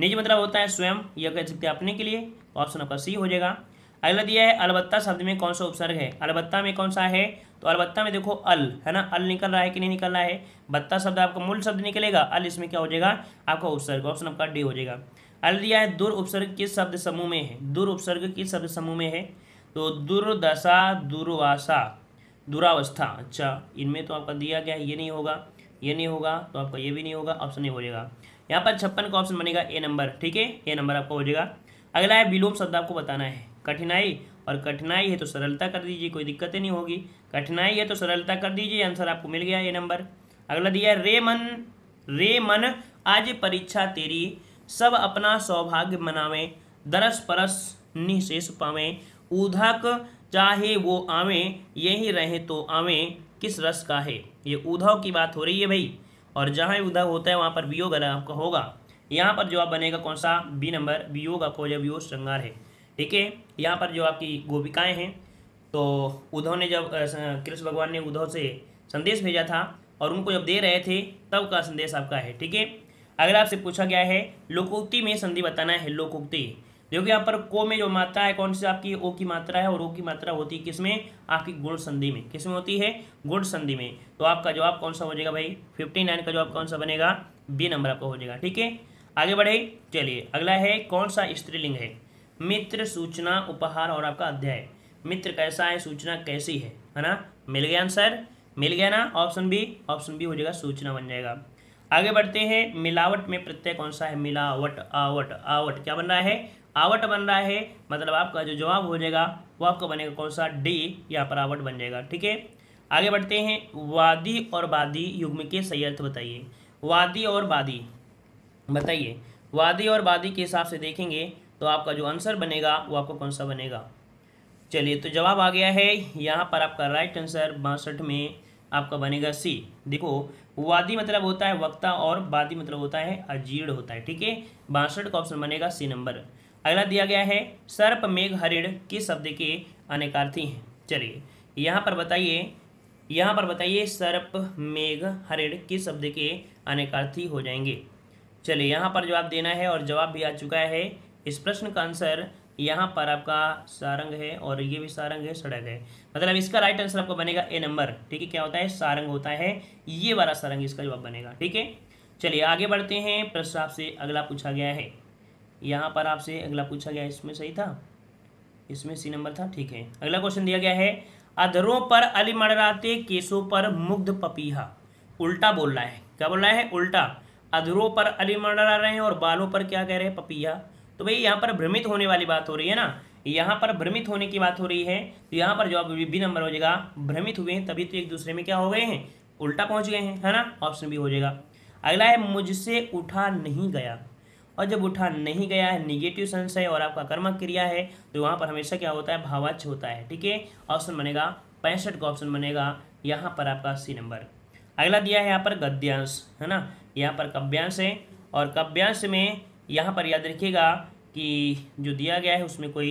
निज मतलब होता है स्वयं यह कह सकते हैं अपने के लिए ऑप्शन आपका सी हो जाएगा अगला दिया है अलबत्ता शब्द में कौन सा उपसर्ग है अलबत्ता में कौन सा है तो अलबत्ता में देखो अल है ना अल निकल रहा है कि नहीं निकल रहा है बत्ता शब्द आपका मूल शब्द निकलेगा अल इसमें क्या हो जाएगा आपका उपसर्ग ऑप्शन आपका डी हो जाएगा अल दिया है दुर उपसर्ग किस शब्द समूह में है दुर उपसर्ग किस शब्द समूह में है तो दुर्दशा दुर्वासा दुरावस्था अच्छा इनमें तो आपका दिया गया है ये नहीं होगा ये नहीं होगा तो आपका ये भी नहीं होगा ऑप्शन नहीं हो जाएगा यहाँ पर छप्पन का ऑप्शन बनेगा ए नंबर ठीक है ए नंबर आपका हो जाएगा अगला है विलोम शब्द आपको बताना है कठिनाई और कठिनाई है तो सरलता कर दीजिए कोई दिक्कतें नहीं होगी कठिनाई है तो सरलता कर दीजिए आंसर आपको मिल गया ये नंबर अगला दिया रे मन रे मन आज परीक्षा तेरी सब अपना सौभाग्य मनावे दरस परस निशेष पावे ऊधक चाहे वो आवे यही रहे तो आवे किस रस का है ये उधव की बात हो रही है भाई और जहाँ उधव होता है वहाँ पर वियोग आपका होगा यहाँ पर जवाब बनेगा कौन सा बी नंबर वियोग जब वियोग श्रृंगार है ठीक है यहाँ पर जो आपकी गोपिकाएँ हैं तो उद्धव ने जब कृष्ण भगवान ने उद्धव से संदेश भेजा था और उनको जब दे रहे थे तब का संदेश आपका है ठीक है अगर आपसे पूछा गया है लोकोक्ति में संधि बताना है लोकोक्ति देखो यहाँ पर को में जो मात्रा है कौन सी आपकी ओ की मात्रा है और ओ की मात्रा होती है किसमें आपकी गुण संधि में किसमें होती है गुण संधि में तो आपका जवाब कौन सा हो जाएगा भाई फिफ्टी नाइन का जवाब कौन सा बनेगा बी नंबर आपका हो जाएगा ठीक है आगे बढ़े चलिए अगला है कौन सा स्त्रीलिंग है मित्र सूचना उपहार और आपका अध्याय मित्र कैसा है सूचना कैसी है है ना मिल गया आंसर मिल गया ना ऑप्शन बी ऑप्शन बी हो जाएगा सूचना बन जाएगा आगे बढ़ते हैं मिलावट में प्रत्यय कौन सा है मिलावट आवट आवट क्या बन रहा है आवट बन रहा है मतलब आपका जो जवाब हो जाएगा वो आपका बनेगा कौन सा डी या पर आवट बन जाएगा ठीक है आगे बढ़ते हैं वादी और वादी युग्म के सही अर्थ बताइए वादी और वादी बताइए वादी और वादी के हिसाब से देखेंगे तो आपका जो आंसर बनेगा वो आपका कौन सा बनेगा चलिए तो जवाब आ गया है यहाँ पर आपका राइट आंसर बासठ में आपका बनेगा सी देखो वादी मतलब होता है वक्ता और वादी मतलब होता है अजीर्ण होता है ठीक है बासठ का ऑप्शन बनेगा सी नंबर अगला दिया गया है सर्प मेघ हरिण किस शब्द के अनेकार्थी हैं चलिए यहाँ पर बताइए यहाँ पर बताइए सर्प मेघ हरिण किस शब्द के अनेकार्थी हो जाएंगे चलिए यहाँ पर जवाब देना है और जवाब भी आ चुका है इस प्रश्न का आंसर यहाँ पर आपका सारंग है और ये भी सारंग है सड़क है मतलब इसका राइट आंसर आपको बनेगा ए नंबर ठीक है क्या होता है सारंग होता है ये वाला सारंग इसका जवाब बनेगा ठीक है चलिए आगे बढ़ते हैं प्रश्न आपसे अगला पूछा गया है यहाँ पर आपसे अगला पूछा गया इसमें सही था इसमें सी नंबर था ठीक है अगला क्वेश्चन दिया गया है अधरों पर अली मड़राते केसों पर मुग्ध पपीहा उल्टा बोल रहा है क्या बोल रहा है उल्टा अधरों पर अली मड़रा रहे हैं और बालों पर क्या कह रहे हैं पपीहा तो भाई यहाँ पर भ्रमित होने वाली बात हो रही है ना यहाँ पर भ्रमित होने की बात हो रही है तो यहाँ पर जवाब बी नंबर हो जाएगा भ्रमित हुए हैं तभी तो एक दूसरे में क्या हो गए हैं उल्टा पहुँच गए हैं है ना ऑप्शन बी हो जाएगा अगला है मुझसे उठा नहीं गया और जब उठा नहीं गया है निगेटिव सेंस है और आपका कर्मक क्रिया है तो वहाँ पर हमेशा क्या होता है भावाच होता है ठीक है ऑप्शन बनेगा पैंसठ का ऑप्शन बनेगा यहाँ पर आपका सी नंबर अगला दिया है यहाँ पर गद्यांश है ना यहाँ पर कव्यांश है और कव्यांश में यहाँ पर याद रखिएगा कि जो दिया गया है उसमें कोई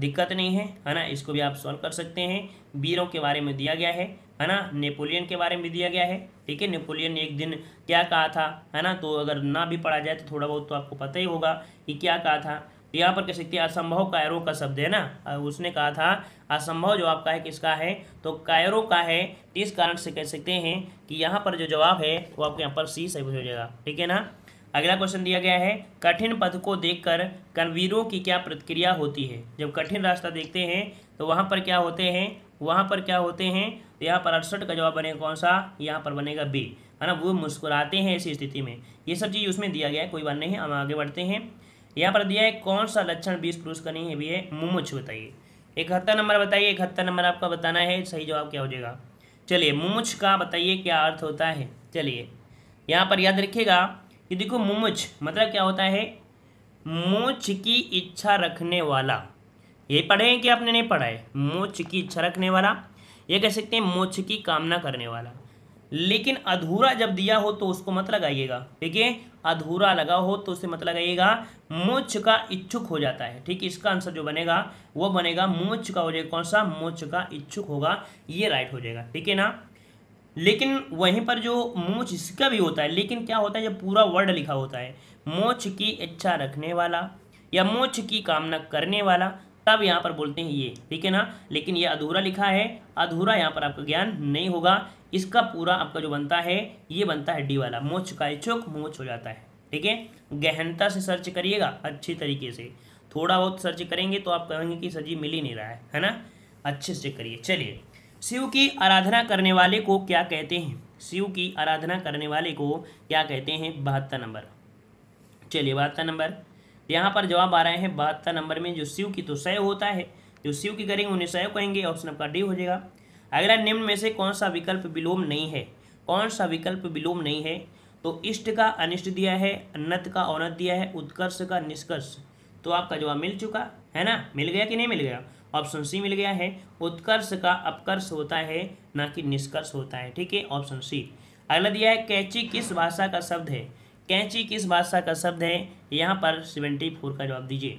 दिक्कत नहीं है है ना इसको भी आप सॉल्व कर सकते हैं वीरों के बारे में दिया गया है है ना नेपोलियन के बारे में दिया गया है ठीक है नेपोलियन ने एक दिन क्या कहा था है ना तो अगर ना भी पढ़ा जाए तो थोड़ा बहुत तो आपको पता ही होगा कि क्या कहा था तो यहाँ पर कह सकते हैं असंभव कायरो का शब्द है ना उसने कहा था असंभव जो आपका है किसका है तो कायरो का है इस कारण से कह सकते हैं कि यहाँ पर जो जवाब है वो आपके यहाँ पर सी सही हो जाएगा ठीक है ना अगला क्वेश्चन दिया गया है कठिन पथ को देखकर कनवीरों की क्या प्रतिक्रिया होती है जब कठिन रास्ता देखते हैं तो वहाँ पर क्या होते हैं वहाँ पर क्या होते हैं तो यहाँ पर अड़सठ का जवाब बनेगा कौन सा यहाँ पर बनेगा बी है ना वो मुस्कुराते हैं ऐसी स्थिति में ये सब चीज़ उसमें दिया गया है कोई बात नहीं हम आगे बढ़ते हैं यहाँ पर दिया है कौन सा लक्षण बीस पुरुष का नहीं है भी है मुमुक्ष बताइए इकहत्तर नंबर बताइए इकहत्तर नंबर आपका बताना है सही जवाब क्या हो जाएगा चलिए मुमुक्ष का बताइए क्या अर्थ होता है चलिए यहाँ पर याद रखिएगा ये देखो मुमुच मतलब क्या होता है मोच की इच्छा रखने वाला ये पढ़े हैं कि आपने नहीं पढ़ा है मोच की इच्छा रखने वाला ये कह सकते हैं मोच की कामना करने वाला लेकिन अधूरा जब दिया हो तो उसको मत लगाइएगा ठीक है अधूरा लगा हो तो उसे मत लगाइएगा मोच का इच्छुक हो जाता है ठीक है इसका आंसर जो बनेगा वो बनेगा मोच का हो जाएगा कौन सा मोच का इच्छुक होगा ये राइट हो जाएगा ठीक है ना लेकिन वहीं पर जो मोच इसका भी होता है लेकिन क्या होता है जब पूरा वर्ड लिखा होता है मोच की इच्छा रखने वाला या मोच की कामना करने वाला तब यहाँ पर बोलते हैं ये ठीक है ना लेकिन ये अधूरा लिखा है अधूरा यहाँ पर आपका ज्ञान नहीं होगा इसका पूरा आपका जो बनता है ये बनता है डी वाला मोच का इच्छुक मोच हो जाता है ठीक है गहनता से सर्च करिएगा अच्छी तरीके से थोड़ा बहुत सर्च करेंगे तो आप कहेंगे कि सर जी मिल ही नहीं रहा है है ना अच्छे से करिए चलिए शिव की आराधना करने वाले को क्या कहते हैं शिव की आराधना करने वाले को क्या कहते हैं बहत्तर नंबर चलिए बहत्तर नंबर यहाँ पर जवाब आ रहे हैं बहत्तर नंबर में जो शिव की तो सय होता है जो शिव की करेंगे उन्हें सय कहेंगे ऑप्शन नंबर डी हो जाएगा अगला निम्न में से कौन सा विकल्प विलोम नहीं है कौन सा विकल्प विलोम नहीं है तो इष्ट का अनिष्ट दिया है अन्नत का औनत दिया है उत्कर्ष का निष्कर्ष तो आपका जवाब मिल चुका है ना मिल गया कि नहीं मिल गया ऑप्शन सी मिल गया है उत्कर्ष का अपकर्ष होता है ना कि निष्कर्ष होता है ठीक है ऑप्शन सी अगला दिया है कैची किस भाषा का शब्द है कैंची किस भाषा का शब्द है यहाँ पर सेवेंटी फोर का जवाब दीजिए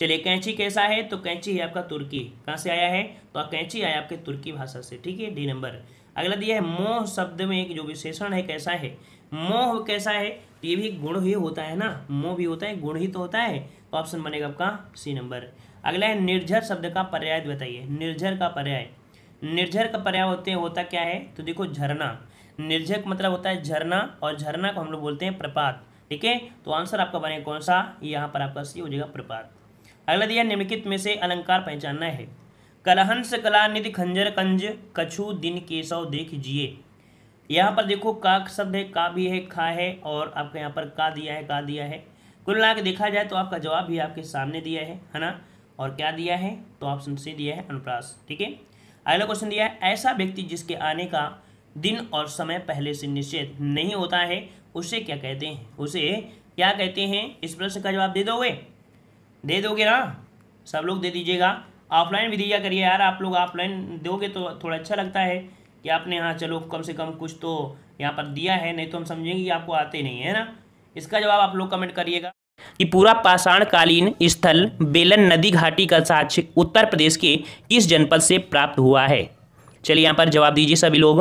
चलिए कैंची कैसा है तो कैंची है आपका तुर्की कहाँ से आया है तो कैंची आया आपके तुर्की भाषा से ठीक है डी नंबर अगला दिया है मोह शब्द में एक जो विशेषण है कैसा है मोह कैसा है तो ये भी गुण ही होता है ना मोह भी होता है गुण ही तो होता है ऑप्शन तो बनेगा आपका सी नंबर अगला है निर्झर शब्द का पर्याय बताइए निर्झर का पर्याय निर्झर का पर्याय होते होता क्या है तो देखो झरना निर्झर मतलब होता है झरना और झरना को हम लोग बोलते हैं प्रपात ठीक है तो आंसर आपका बनेगा कौन सा यहाँ पर आपका सी हो जाएगा प्रपात अगला दिया निम्नलिखित में से अलंकार पहचानना है कलहंस कला निधि खंजर कंज कछु दिन केसव देख जिए यहाँ पर देखो काक शब्द है का भी है खा है और आपका यहाँ पर का दिया है का दिया है कुल मिला देखा जाए तो आपका जवाब भी आपके सामने दिया है है ना और क्या दिया है तो ऑप्शन सी दिया है अनुप्रास ठीक है अगला क्वेश्चन दिया है ऐसा व्यक्ति जिसके आने का दिन और समय पहले से निश्चित नहीं होता है उसे क्या कहते हैं उसे क्या कहते हैं इस प्रश्न का जवाब दे दोगे दे दोगे ना सब लोग दे दीजिएगा ऑफलाइन भी दिया करिए यार आप लोग ऑफलाइन दोगे तो थोड़ा अच्छा लगता है कि आपने हाँ चलो कम से कम कुछ तो यहाँ पर दिया है नहीं तो हम समझेंगे कि आपको आते नहीं है ना इसका जवाब आप लोग कमेंट करिएगा कि पूरा पाषाणकालीन स्थल बेलन नदी घाटी का साक्ष्य उत्तर प्रदेश के किस जनपद से प्राप्त हुआ है चलिए यहाँ पर जवाब दीजिए सभी लोग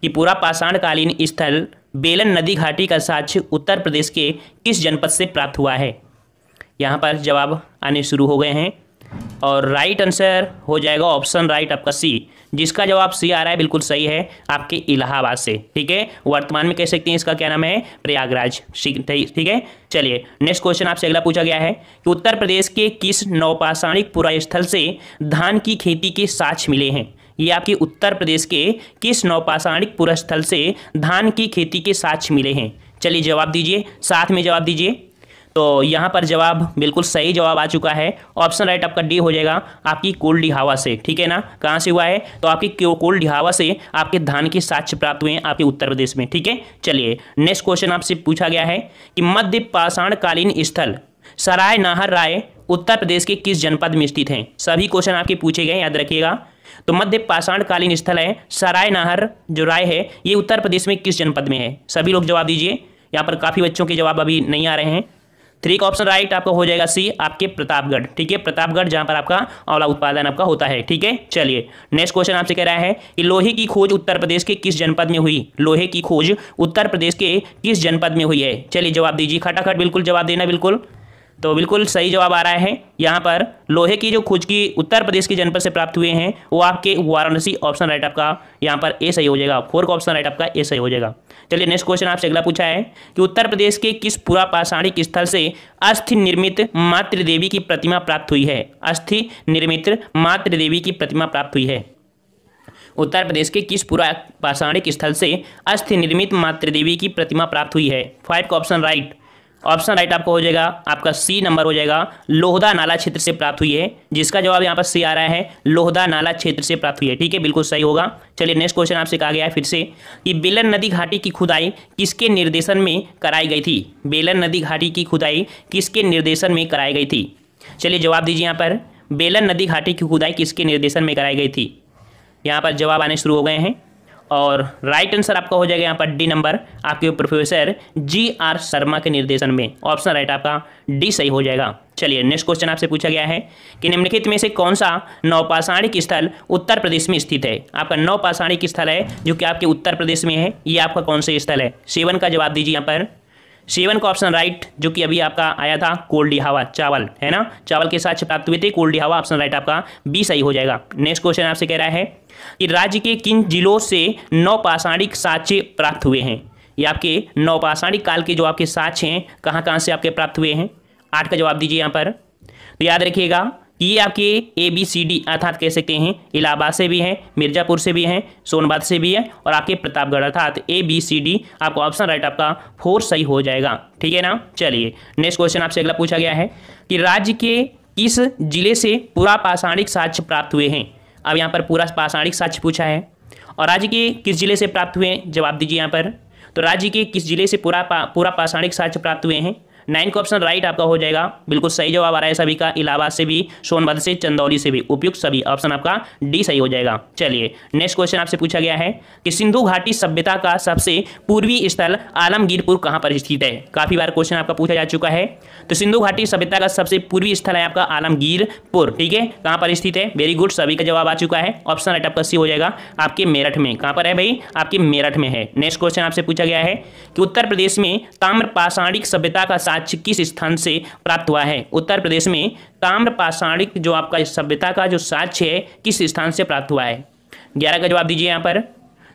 कि पूरा पाषाणकालीन स्थल बेलन नदी घाटी का साक्ष्य उत्तर प्रदेश के किस जनपद से प्राप्त हुआ है यहाँ पर जवाब आने शुरू हो गए हैं और राइट आंसर हो जाएगा ऑप्शन राइट आपका सी जिसका जवाब सी आ रहा है बिल्कुल सही है आपके इलाहाबाद से ठीक है वर्तमान में कह सकते हैं इसका क्या नाम है प्रयागराज ठीक है चलिए नेक्स्ट क्वेश्चन आपसे अगला पूछा गया है कि उत्तर प्रदेश के किस नौपाषाणिक स्थल से धान की खेती के साक्ष मिले हैं ये आपके उत्तर प्रदेश के किस नौपाषाणिक स्थल से धान की खेती के साक्ष मिले हैं चलिए जवाब दीजिए साथ में जवाब दीजिए तो यहाँ पर जवाब बिल्कुल सही जवाब आ चुका है ऑप्शन राइट आपका डी हो जाएगा आपकी कुल डिहावा से ठीक है ना कहाँ से हुआ है तो आपकी कुल डिहावा से आपके धान के साक्ष्य प्राप्त हुए हैं आपके उत्तर प्रदेश में ठीक है चलिए नेक्स्ट क्वेश्चन आपसे पूछा गया है कि मध्य पाषाणकालीन स्थल सराय नाहर राय उत्तर प्रदेश के किस जनपद में स्थित हैं सभी क्वेश्चन आपके पूछे गए याद रखिएगा तो मध्य पाषाणकालीन स्थल है सराय नाहर जो राय है ये उत्तर प्रदेश में किस जनपद में है सभी लोग जवाब दीजिए यहाँ पर काफ़ी बच्चों के जवाब अभी नहीं आ रहे हैं थ्री का ऑप्शन राइट आपका हो जाएगा सी आपके प्रतापगढ़ ठीक है प्रतापगढ़ जहां पर आपका आंवला उत्पादन आपका होता है ठीक है चलिए नेक्स्ट क्वेश्चन आपसे कह रहा है कि लोहे की खोज उत्तर प्रदेश के किस जनपद में हुई लोहे की खोज उत्तर प्रदेश के किस जनपद में हुई है चलिए जवाब दीजिए खटाखट बिल्कुल जवाब देना बिल्कुल तो बिल्कुल सही जवाब आ रहा है यहाँ पर लोहे की जो खुजकी उत्तर प्रदेश के जनपद से प्राप्त हुए हैं वो आपके वाराणसी ऑप्शन राइट आपका यहाँ पर ए सही हो जाएगा फोर्थ ऑप्शन राइट आपका ए सही हो जाएगा चलिए नेक्स्ट क्वेश्चन आपसे अगला पूछा है कि उत्तर प्रदेश के किस पुरापाषाणिक स्थल से अस्थि निर्मित मातृदेवी की प्रतिमा प्राप्त हुई है अस्थि निर्मित मातृदेवी की प्रतिमा प्राप्त हुई है उत्तर प्रदेश के किस पूरा पाषाणिक स्थल से अस्थि निर्मित मातृदेवी की प्रतिमा प्राप्त हुई है फाइव का ऑप्शन राइट ऑप्शन राइट आपका हो जाएगा आपका सी नंबर हो जाएगा लोहदा नाला क्षेत्र से प्राप्त हुई है जिसका जवाब यहाँ पर सी आ रहा है लोहदा नाला क्षेत्र से प्राप्त हुई है ठीक है बिल्कुल सही होगा चलिए नेक्स्ट क्वेश्चन आपसे कहा गया है फिर से कि बेलन नदी घाटी की खुदाई किसके निर्देशन में कराई गई थी बेलन नदी घाटी की खुदाई किसके निर्देशन में कराई गई थी चलिए जवाब दीजिए यहाँ पर बेलन नदी घाटी की खुदाई किसके निर्देशन में कराई गई थी यहाँ पर जवाब आने शुरू हो गए हैं और राइट आंसर आपका हो जाएगा यहाँ पर डी नंबर आपके प्रोफेसर जी आर शर्मा के निर्देशन में ऑप्शन राइट आपका डी सही हो जाएगा चलिए नेक्स्ट क्वेश्चन आपसे पूछा गया है कि निम्नलिखित में से कौन सा नौपाषाणिक स्थल उत्तर प्रदेश में स्थित है आपका नौपाषाणिक स्थल है जो कि आपके उत्तर प्रदेश में है ये आपका कौन सा स्थल है सेवन का जवाब दीजिए यहाँ पर सेवन का ऑप्शन राइट जो कि अभी आपका आया था कोल्ड हवा चावल है ना चावल के साथ प्राप्त हुए थे कोल्ड हवा ऑप्शन राइट आपका बी सही हो जाएगा नेक्स्ट क्वेश्चन आपसे कह रहा है कि राज्य के किन जिलों से नौपाषाणिक साक्ष्य प्राप्त हुए हैं ये आपके नौपाषाणिक काल के जो आपके साक्ष्य हैं कहाँ कहाँ से आपके प्राप्त हुए हैं आठ का जवाब दीजिए यहाँ पर तो याद रखिएगा ये e आपके ए बी सी डी अर्थात कह सकते हैं इलाहाबाद से भी हैं मिर्ज़ापुर से भी हैं सोनभद्र से भी है और आपके प्रतापगढ़ अर्थात ए बी सी डी आपको ऑप्शन राइट आपका फोर सही हो जाएगा ठीक है ना चलिए नेक्स्ट क्वेश्चन आपसे अगला पूछा गया है कि राज्य के किस जिले से पूरा पाषाणिक साक्ष्य प्राप्त हुए हैं अब यहाँ पर पूरा पाषाणिक साक्ष्य पूछा है और राज्य के किस जिले से प्राप्त हुए हैं जवाब दीजिए यहाँ पर तो राज्य के किस जिले से पूरा पूरा पाषाणिक साक्ष्य प्राप्त हुए हैं नाइन का ऑप्शन राइट आपका हो जाएगा बिल्कुल सही जवाब आ रहा है सभी का इलाहाबाद से भी सोनभद्र से चंदौली से भी उपयुक्त सभी ऑप्शन आपका डी सही हो जाएगा चलिए नेक्स्ट क्वेश्चन आपसे पूछा गया है कि सिंधु घाटी सभ्यता का सबसे पूर्वी स्थल आलमगीरपुर कहाँ पर स्थित है काफ़ी बार क्वेश्चन आपका पूछा जा चुका है तो सिंधु घाटी सभ्यता का सबसे पूर्वी स्थल है आपका आलमगीरपुर ठीक है कहाँ पर स्थित है वेरी गुड सभी का जवाब आ चुका है ऑप्शन राइट आपका सी हो जाएगा आपके मेरठ में कहाँ पर है भाई आपके मेरठ में है नेक्स्ट क्वेश्चन आपसे पूछा गया है कि उत्तर प्रदेश में ताम्रपाषाणिक सभ्यता का प्राच्य किस स्थान से प्राप्त हुआ है उत्तर प्रदेश में ताम्रपाषाणिक जो आपका सभ्यता का जो साक्ष्य है किस स्थान से प्राप्त हुआ है ग्यारह का जवाब दीजिए यहाँ पर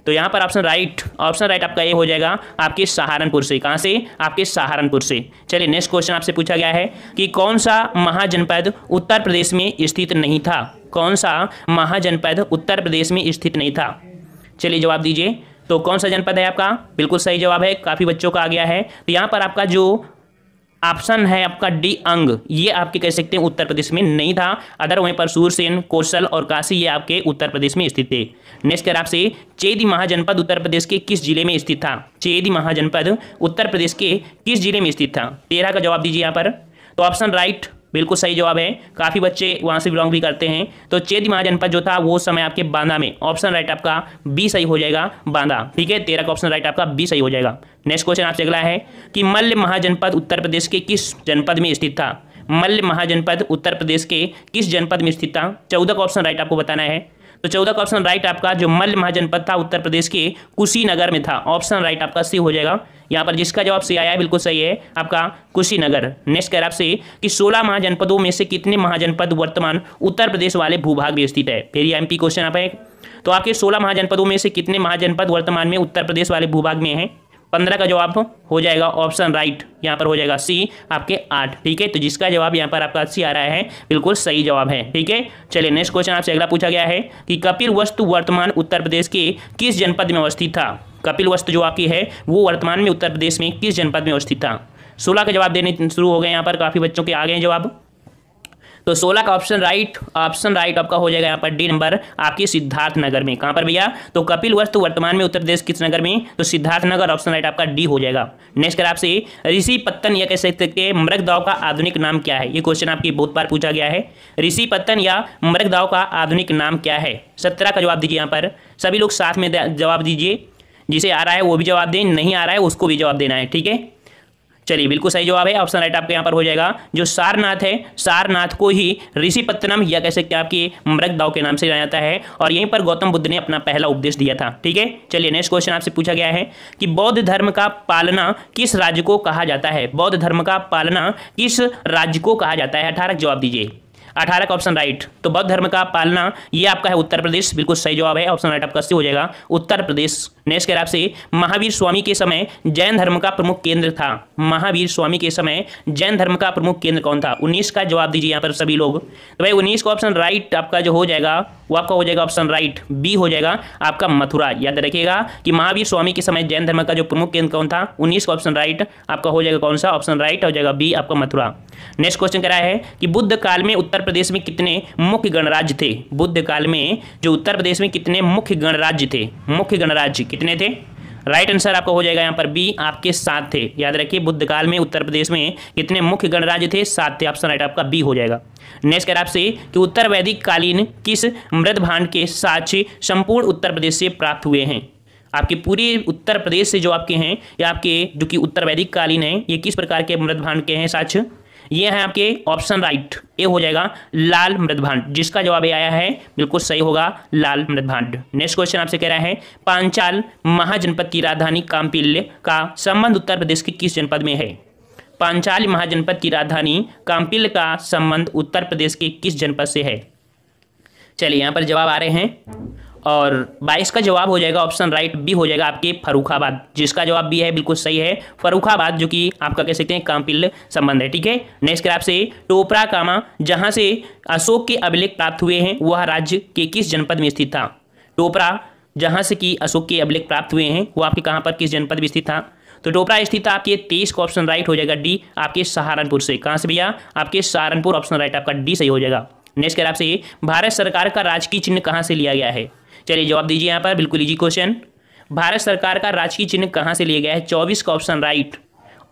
तो यहाँ पर ऑप्शन राइट ऑप्शन राइट आपका ये हो जाएगा आपके सहारनपुर से कहाँ से आपके सहारनपुर से चलिए नेक्स्ट क्वेश्चन आपसे पूछा गया है कि कौन सा महाजनपद उत्तर प्रदेश में स्थित नहीं था कौन सा महाजनपद उत्तर प्रदेश में स्थित नहीं था चलिए जवाब दीजिए तो कौन सा जनपद है आपका बिल्कुल सही जवाब है काफ़ी बच्चों का आ गया है तो यहाँ पर आपका जो ऑप्शन है आपका डी अंग ये आपके कह सकते हैं उत्तर प्रदेश में नहीं था अदर वहीं पर सूरसेन कौशल और काशी ये आपके उत्तर प्रदेश में स्थित थे नेक्स्ट कर आपसे चेदी महाजनपद उत्तर प्रदेश के किस जिले में स्थित था चेदी महाजनपद उत्तर प्रदेश के किस जिले में स्थित था तेरह का जवाब दीजिए यहाँ पर तो ऑप्शन राइट बिल्कुल सही जवाब है काफ़ी बच्चे वहाँ से बिलोंग भी करते हैं तो चेत महा जनपद जो था वो समय आपके बांदा में ऑप्शन राइट आपका बी सही हो जाएगा बांदा ठीक है तेरह का ऑप्शन राइट आपका बी सही हो जाएगा नेक्स्ट क्वेश्चन आपसे अगला है कि मल्ल महाजनपद उत्तर प्रदेश के किस जनपद में स्थित था मल्ल महाजनपद उत्तर प्रदेश के किस जनपद में स्थित था चौदह का ऑप्शन राइट आपको बताना है तो चौदह का ऑप्शन राइट आपका जो मल्ल महाजनपद था उत्तर प्रदेश के कुशीनगर में था ऑप्शन राइट आपका सी हो जाएगा यहाँ पर जिसका जवाब सी आया है बिल्कुल सही है आपका कुशीनगर नेक्स्ट कह रहा आपसे कि सोलह महाजनपदों में से कितने महाजनपद वर्तमान उत्तर प्रदेश वाले भूभाग में स्थित है फिर ये एम क्वेश्चन आप है तो आपके सोलह महाजनपदों में से कितने महाजनपद वर्तमान में उत्तर प्रदेश वाले भूभाग में हैं पंद्रह का जवाब हो जाएगा ऑप्शन राइट यहाँ पर हो जाएगा सी आपके आठ ठीक है तो जिसका जवाब यहाँ पर आपका सी आ रहा है बिल्कुल सही जवाब है ठीक है चलिए नेक्स्ट क्वेश्चन आपसे अगला पूछा गया है कि कपिल वस्तु वर्तमान उत्तर प्रदेश के किस जनपद में अवस्थित था कपिल वस्तु जो आपकी है वो वर्तमान में उत्तर प्रदेश में किस जनपद में अवस्थित था सोलह का जवाब देने शुरू हो गए यहाँ पर काफ़ी बच्चों के आ गए जवाब तो सोलह का ऑप्शन राइट ऑप्शन राइट आपका हो जाएगा यहाँ पर डी नंबर आपकी सिद्धार्थ नगर में कहाँ पर भैया तो कपिल वस्तु वर्तमान में उत्तर प्रदेश किस नगर में तो सिद्धार्थ नगर ऑप्शन राइट आपका डी हो जाएगा नेक्स्ट कर आपसे ऋषि पत्तन या कह सकते हैं मृग दाव का आधुनिक नाम क्या है ये क्वेश्चन आपकी बहुत बार पूछा गया है ऋषि पत्तन या मृग दाव का आधुनिक नाम क्या है सत्रह का जवाब दीजिए यहाँ पर सभी लोग साथ में जवाब दीजिए जिसे आ रहा है वो भी जवाब दें नहीं आ रहा है उसको भी जवाब देना है ठीक है चलिए बिल्कुल सही जवाब है ऑप्शन राइट आपके यहाँ पर हो जाएगा जो सारनाथ है सारनाथ को ही पत्तनम या कह सकते हैं आपकी मृग दाव के नाम से जाना जाता है और यहीं पर गौतम बुद्ध ने अपना पहला उपदेश दिया था ठीक है चलिए नेक्स्ट क्वेश्चन आपसे पूछा गया है कि बौद्ध धर्म का पालना किस राज्य को कहा जाता है बौद्ध धर्म का पालना किस राज्य को कहा जाता है अठारह जवाब दीजिए अठारह का ऑप्शन राइट तो बौद्ध धर्म का पालना ये आपका है उत्तर प्रदेश बिल्कुल सही जवाब है ऑप्शन राइट आपका अस्सी हो जाएगा उत्तर प्रदेश नेक्स्ट कह रहा आपसे महावीर स्वामी के समय जैन धर्म का प्रमुख केंद्र था महावीर स्वामी के समय जैन धर्म का प्रमुख केंद्र कौन था उन्नीस का जवाब दीजिए यहाँ पर सभी लोग तो भाई उन्नीस का ऑप्शन राइट आपका जो हो जाएगा वो आपका हो जाएगा ऑप्शन राइट बी हो जाएगा आपका मथुरा याद रखिएगा कि महावीर स्वामी के समय जैन धर्म का जो प्रमुख केंद्र कौन था उन्नीस का ऑप्शन राइट आपका हो जाएगा कौन सा ऑप्शन राइट हो जाएगा बी आपका मथुरा नेक्स्ट क्वेश्चन करा है कि बुद्ध काल में उत्तर उत्तर प्रदेश में कितने मुख्य गणराज्य थे बुद्ध काल में जो उत्तर प्रदेश में कितने मुख्य गणराज्य थे मुख्य गणराज्य कितने थे राइट right आंसर आपका हो जाएगा यहाँ पर बी आपके साथ थे याद रखिए बुद्ध काल में उत्तर प्रदेश में कितने मुख्य गणराज्य थे सात थे ऑप्शन राइट आपका बी हो जाएगा नेक्स्ट कर आपसे कि उत्तर वैदिक कालीन किस मृद भांड के साक्ष्य संपूर्ण उत्तर प्रदेश से प्राप्त हुए हैं आपके पूरे उत्तर प्रदेश से जो आपके हैं या आपके जो कि उत्तर वैदिक कालीन है ये किस प्रकार के मृद भांड के हैं साक्ष्य ये है आपके ऑप्शन राइट ए हो जाएगा लाल मृदभांड जिसका जवाब आया है बिल्कुल सही होगा लाल मृदभांड नेक्स्ट क्वेश्चन आपसे कह रहा है पांचाल महाजनपद की राजधानी कामपिल्य का संबंध उत्तर प्रदेश के किस जनपद में है पांचाल महाजनपद की राजधानी कामपिल्य का संबंध उत्तर प्रदेश के किस जनपद से है चलिए यहां पर जवाब आ रहे हैं और 22 का जवाब हो जाएगा ऑप्शन राइट बी हो जाएगा आपके फरुखाबाद जिसका जवाब बी है बिल्कुल सही है फरुखाबाद जो कि आपका कह सकते हैं कामपिल्ल संबंध है ठीक है नेक्स्ट ग्राफ से टोपरा कामा जहाँ से अशोक के अभिलेख प्राप्त हुए हैं वह राज्य के किस जनपद में स्थित था टोपरा जहां से कि अशोक के अभिलेख प्राप्त हुए हैं वो आपके कहाँ पर किस जनपद में स्थित था तो टोपरा स्थित आपके तेईस का ऑप्शन राइट हो जाएगा डी आपके सहारनपुर से कहाँ से भैया आपके सहारनपुर ऑप्शन राइट आपका डी सही हो जाएगा नेक्स्ट कह से भारत सरकार का राजकीय चिन्ह कहाँ से लिया गया है चलिए जवाब दीजिए यहाँ पर बिल्कुल ईजी क्वेश्चन भारत सरकार का राजकीय चिन्ह कहाँ से लिया गया है चौबीस का ऑप्शन राइट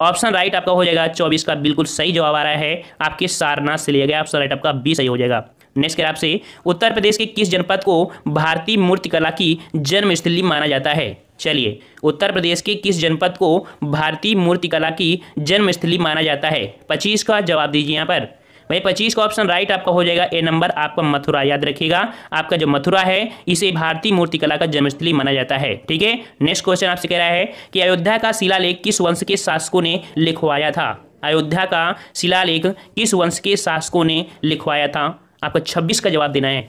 ऑप्शन राइट आपका हो जाएगा चौबीस का बिल्कुल सही जवाब आ रहा है आपके सारनाथ से लिया गया ऑप्शन राइट आपका बी सही हो जाएगा नेक्स्ट कर आपसे उत्तर प्रदेश के किस जनपद को भारतीय मूर्तिकला की जन्मस्थली माना जाता है चलिए उत्तर प्रदेश के किस जनपद को भारतीय मूर्तिकला की जन्मस्थली माना जाता है पच्चीस का जवाब दीजिए यहाँ पर भाई पच्चीस का ऑप्शन राइट आपका हो जाएगा ए नंबर आपका मथुरा याद रखिएगा आपका जो मथुरा है इसे भारतीय मूर्तिकला का जन्मस्थली माना जाता है ठीक है नेक्स्ट क्वेश्चन आपसे कह रहा है कि अयोध्या का शिलालेख किस वंश के शासकों ने लिखवाया था अयोध्या का शिलालेख किस वंश के शासकों ने लिखवाया था आपको छब्बीस का जवाब देना है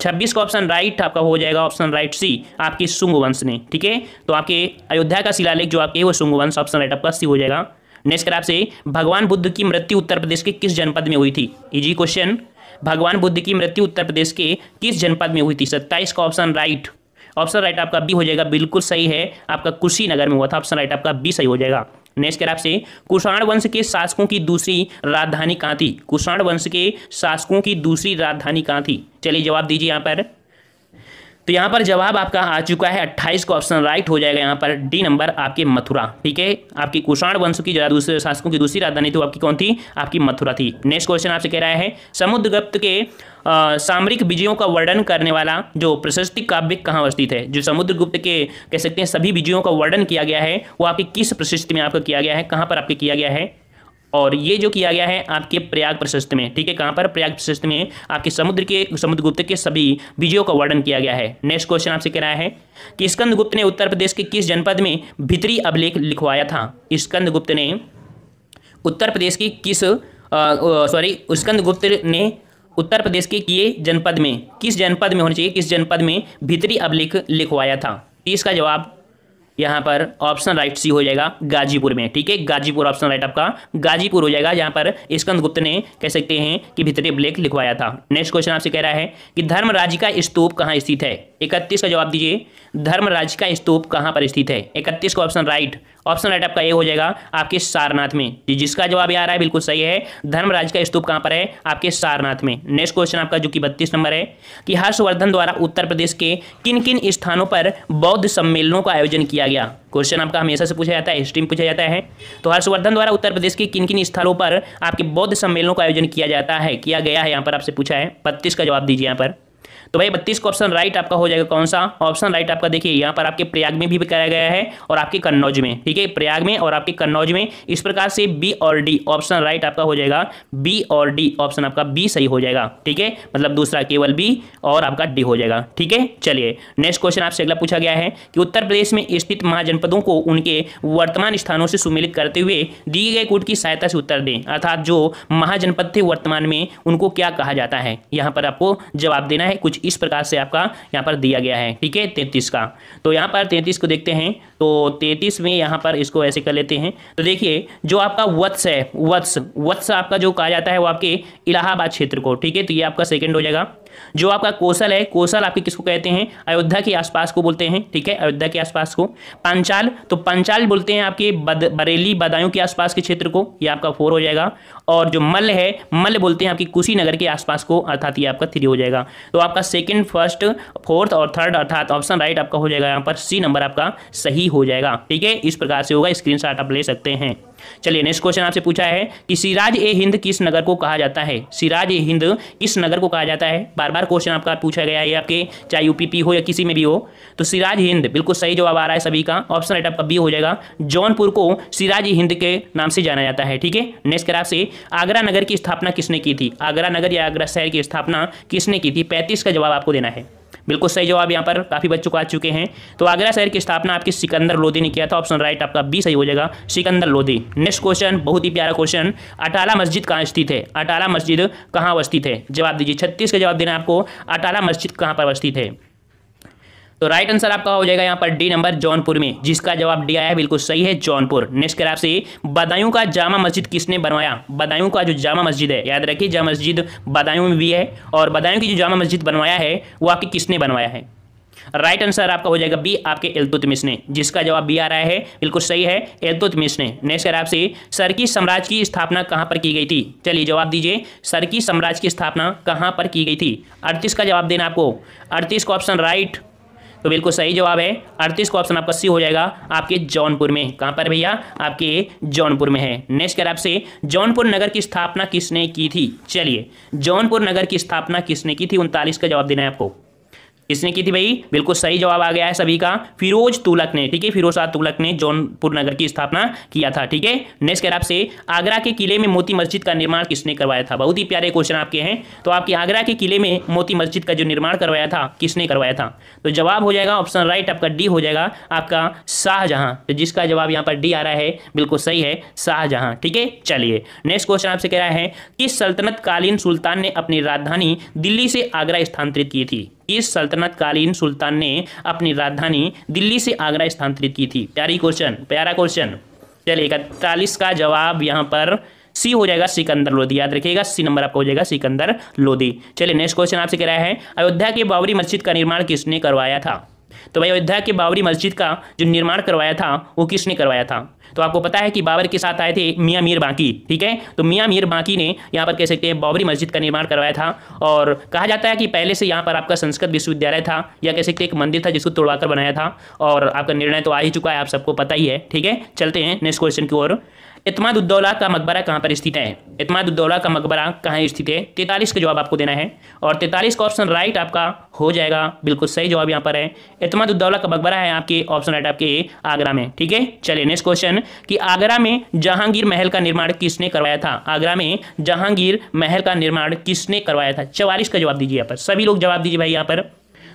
छब्बीस का ऑप्शन राइट आपका हो जाएगा ऑप्शन राइट सी आपके शुंग वंश ने ठीक है तो आपके अयोध्या का शिलालेख जो आपके वो शुंग वंश ऑप्शन राइट आपका सी हो जाएगा नेक्स्ट क्राफ आपसे भगवान बुद्ध की मृत्यु उत्तर प्रदेश के किस जनपद में हुई थी इजी क्वेश्चन भगवान बुद्ध की मृत्यु उत्तर प्रदेश के किस जनपद में हुई थी सत्ताईस का ऑप्शन राइट ऑप्शन राइट आपका बी हो जाएगा बिल्कुल सही है आपका कुशीनगर में हुआ था ऑप्शन राइट आपका बी सही हो जाएगा नेक्स्ट क्राफ आपसे कुषाण वंश के शासकों की दूसरी राजधानी कहाँ थी कुषाण वंश के शासकों की दूसरी राजधानी कहाँ थी चलिए जवाब दीजिए यहाँ पर तो यहाँ पर जवाब आपका आ चुका है अट्ठाईस का ऑप्शन राइट हो जाएगा यहाँ पर डी नंबर आपके मथुरा ठीक है आपकी कुषाण वंश की जरा दूसरे शासकों की दूसरी राजधानी थी तो आपकी कौन थी आपकी मथुरा थी नेक्स्ट क्वेश्चन आपसे कह रहा है समुद्रगुप्त के सामरिक विजयों का वर्णन करने वाला जो प्रशस्ति काव्य कहाँ अवस्थित है जो समुद्रगुप्त के कह सकते हैं सभी विजयों का वर्णन किया गया है वो आपकी किस प्रशस्ति में आपका किया गया है कहाँ पर आपके किया गया है और ये जो किया गया है आपके प्रयाग प्रशस्त में ठीक है कहाँ पर प्रयाग प्रशस्त में आपके समुद्र के समुद्रगुप्त के सभी विजयों का वर्णन किया गया है नेक्स्ट क्वेश्चन आपसे कह रहा है कि स्कंदगुप्त ने उत्तर प्रदेश के किस जनपद में भित्री अभिलेख लिखवाया था स्कंदगुप्त ने उत्तर प्रदेश की किस सॉरी स्कंदगुप्त ने उत्तर प्रदेश के किए जनपद में किस जनपद में होना चाहिए किस जनपद में भित्री अभिलेख लिखवाया था इसका जवाब यहां पर ऑप्शन राइट सी हो जाएगा गाजीपुर में ठीक है गाजीपुर ऑप्शन राइट आपका गाजीपुर हो जाएगा यहां पर स्कंद गुप्त ने कह सकते हैं कि भितरे ब्लेक लिखवाया था नेक्स्ट क्वेश्चन आपसे कह रहा है कि धर्मराज का स्तूप कहां स्थित है इकतीस का जवाब दीजिए धर्मराज का स्तूप कहां पर स्थित है इकतीस का ऑप्शन राइट ऑप्शन राइट आपका ये हो जाएगा आपके सारनाथ में जिसका जवाब आ रहा है बिल्कुल सही है धर्मराज का स्तूप कहाँ पर है आपके सारनाथ में नेक्स्ट क्वेश्चन आपका जो कि बत्तीस नंबर है कि हर्षवर्धन द्वारा उत्तर प्रदेश के किन किन स्थानों पर बौद्ध सम्मेलनों का आयोजन किया गया क्वेश्चन आपका हमेशा से पूछा जाता है स्ट्रीम पूछा जाता है तो हर्षवर्धन द्वारा उत्तर प्रदेश के किन किन स्थानों पर आपके बौद्ध सम्मेलनों का आयोजन किया जाता है किया गया है यहाँ पर आपसे पूछा है बत्तीस का जवाब दीजिए यहाँ पर तो भाई बत्तीस को ऑप्शन राइट आपका हो जाएगा कौन सा ऑप्शन राइट आपका देखिए यहाँ पर आपके प्रयाग में भी कराया गया है और आपके कन्नौज में ठीक है प्रयाग में और आपके कन्नौज में इस प्रकार से बी और डी ऑप्शन राइट आपका हो जाएगा बी और डी ऑप्शन आपका बी सही हो जाएगा ठीक है मतलब दूसरा केवल बी और आपका डी हो जाएगा ठीक है चलिए नेक्स्ट क्वेश्चन आपसे अगला पूछा गया है कि उत्तर प्रदेश में स्थित महाजनपदों को उनके वर्तमान स्थानों से सुमेलित करते हुए दिए गए कूट की सहायता से उत्तर दें अर्थात जो महाजनपद थे वर्तमान में उनको क्या कहा जाता है यहाँ पर आपको जवाब देना है कुछ इस प्रकार से आपका यहाँ पर दिया गया है ठीक है तैंतीस का तो यहाँ पर तैंतीस को देखते हैं तो तैंतीस में यहाँ पर इसको ऐसे कर लेते हैं तो देखिए जो आपका वत्स है वत्स वत्स आपका जो कहा जाता है वो आपके इलाहाबाद क्षेत्र को ठीक है तो ये आपका सेकेंड हो जाएगा जो आपका कोसल है कोसल आपके किसको कहते हैं अयोध्या के आसपास को बोलते हैं ठीक है अयोध्या के आसपास को पंचाल तो पंचाल बोलते हैं आपके बद, बरेली बदायूं के आसपास के क्षेत्र को ये आपका फोर हो जाएगा और जो मल है मल बोलते हैं आपकी कुशीनगर के आसपास को अर्थात ये आपका थ्री हो जाएगा तो आपका सेकेंड फर्स्ट फोर्थ और थर्ड अर्थात ऑप्शन राइट आपका हो जाएगा यहाँ पर सी नंबर आपका सही हो जाएगा ठीक है इस प्रकार से होगा स्क्रीन आप ले सकते हैं चलिए नेक्स्ट क्वेश्चन आपसे पूछा है कि सिराज ए हिंद किस नगर को कहा जाता है सिराज ए हिंद किस नगर को कहा जाता है बार बार क्वेश्चन आपका पूछा गया है आपके चाहे यूपीपी हो या किसी में भी हो तो सिराज हिंद बिल्कुल सही जवाब आ रहा है सभी का ऑप्शन राइट आपका बी हो जाएगा जौनपुर को सिराज हिंद के नाम से जाना जाता है ठीक है नेक्स्ट क्राफ से आगरा नगर की स्थापना किसने की थी आगरा नगर या आगरा शहर की स्थापना किसने की थी पैंतीस का जवाब आपको देना है बिल्कुल सही जवाब यहाँ पर काफ़ी बच्चों को आ चुके हैं तो आगरा शहर की स्थापना आपकी सिकंदर लोधी ने किया था ऑप्शन राइट आपका बी सही हो जाएगा सिकंदर लोधी नेक्स्ट क्वेश्चन बहुत ही प्यारा क्वेश्चन अटाला मस्जिद कहाँ स्थित है अटाला मस्जिद कहाँ अवस्थित है जवाब दीजिए छत्तीस का जवाब देना आपको अटाला मस्जिद कहाँ पर अवस्थित है तो राइट आंसर आपका हो जाएगा यहाँ पर डी नंबर जौनपुर में जिसका जवाब डी आया बिल्कुल सही है जौनपुर नेक्स्ट कर आपसे बदायूं का जामा मस्जिद किसने बनवाया बदायूं का जो जामा मस्जिद है याद रखिए जामा मस्जिद बदायूं में भी है और बदायूं की जो जामा मस्जिद बनवाया है वो आपकी किसने बनवाया है राइट आंसर आपका हो जाएगा बी आपके एलतुतमिस ने जिसका जवाब बी आ रहा है बिल्कुल सही है एलतुतमिस ने नेक्स्ट कर आपसे सरकी साम्राज्य की स्थापना कहाँ पर की गई थी चलिए जवाब दीजिए सरकी साम्राज्य की स्थापना कहाँ पर की गई थी अड़तीस का जवाब देना आपको अड़तीस का ऑप्शन राइट तो बिल्कुल सही जवाब है अड़तीस को ऑप्शन आपका सी हो जाएगा आपके जौनपुर में कहां पर भैया आपके जौनपुर में है नेक्स्ट कर आपसे जौनपुर नगर की स्थापना किसने की थी चलिए जौनपुर नगर की स्थापना किसने की थी उनतालीस का जवाब देना है आपको किसने की थी भाई बिल्कुल सही जवाब आ गया है सभी का फिरोज तुलक ने ठीक है फिरोज शाह तुलक ने जौनपुर नगर की स्थापना किया था ठीक है नेक्स्ट कह आपसे आगरा के किले में मोती मस्जिद का निर्माण किसने करवाया था बहुत ही प्यारे क्वेश्चन आपके हैं तो आपके आगरा के किले में मोती मस्जिद का जो निर्माण करवाया था किसने करवाया था तो जवाब हो जाएगा ऑप्शन राइट आपका डी हो जाएगा आपका शाहजहां तो जिसका जवाब यहाँ पर डी आ रहा है बिल्कुल सही है शाहजहां ठीक है चलिए नेक्स्ट क्वेश्चन आपसे कह रहा है किस सल्तनतकालीन सुल्तान ने अपनी राजधानी दिल्ली से आगरा स्थानांतरित की थी इस सल्तनतकालीन सुल्तान ने अपनी राजधानी दिल्ली से आगरा स्थानांतरित की थी प्यारी क्वेश्चन प्यारा क्वेश्चन चलिए इकतालीस का जवाब यहाँ पर सी हो जाएगा सिकंदर लोधी याद रखिएगा सी नंबर आपका हो जाएगा सिकंदर लोधी चलिए नेक्स्ट क्वेश्चन आपसे कह रहा है अयोध्या के बाबरी मस्जिद का निर्माण किसने करवाया था तो भाई अयोध्या के बाबरी मस्जिद का जो निर्माण करवाया था वो किसने करवाया था तो आपको पता है कि बाबर के साथ आए थे मियाँ मीर बाकी ठीक है तो मियाँ मीर बाकी ने यहाँ पर कह सकते हैं बाबरी मस्जिद का निर्माण करवाया था और कहा जाता है कि पहले से यहाँ पर आपका संस्कृत विश्वविद्यालय था या कह सकते एक मंदिर था जिसको तोड़वाकर बनाया था और आपका निर्णय तो आ ही चुका है आप सबको पता ही है ठीक है चलते हैं नेक्स्ट क्वेश्चन की ओर इतमादुद्दौला का मकबरा कहाँ पर स्थित है इतमादुद्दौला का मकबरा कहाँ स्थित है तैतालीस का जवाब आपको देना है और तैतालीस का ऑप्शन राइट आपका हो जाएगा बिल्कुल सही जवाब यहाँ पर है इतमादुद्दौला का मकबरा है आपके ऑप्शन राइट आपके आगरा में ठीक है चलिए नेक्स्ट क्वेश्चन कि आगरा में जहांगीर महल का निर्माण किसने करवाया था आगरा में जहांगीर महल का निर्माण किसने करवाया था चवालीस का जवाब दीजिए यहाँ पर सभी लोग जवाब दीजिए भाई यहाँ पर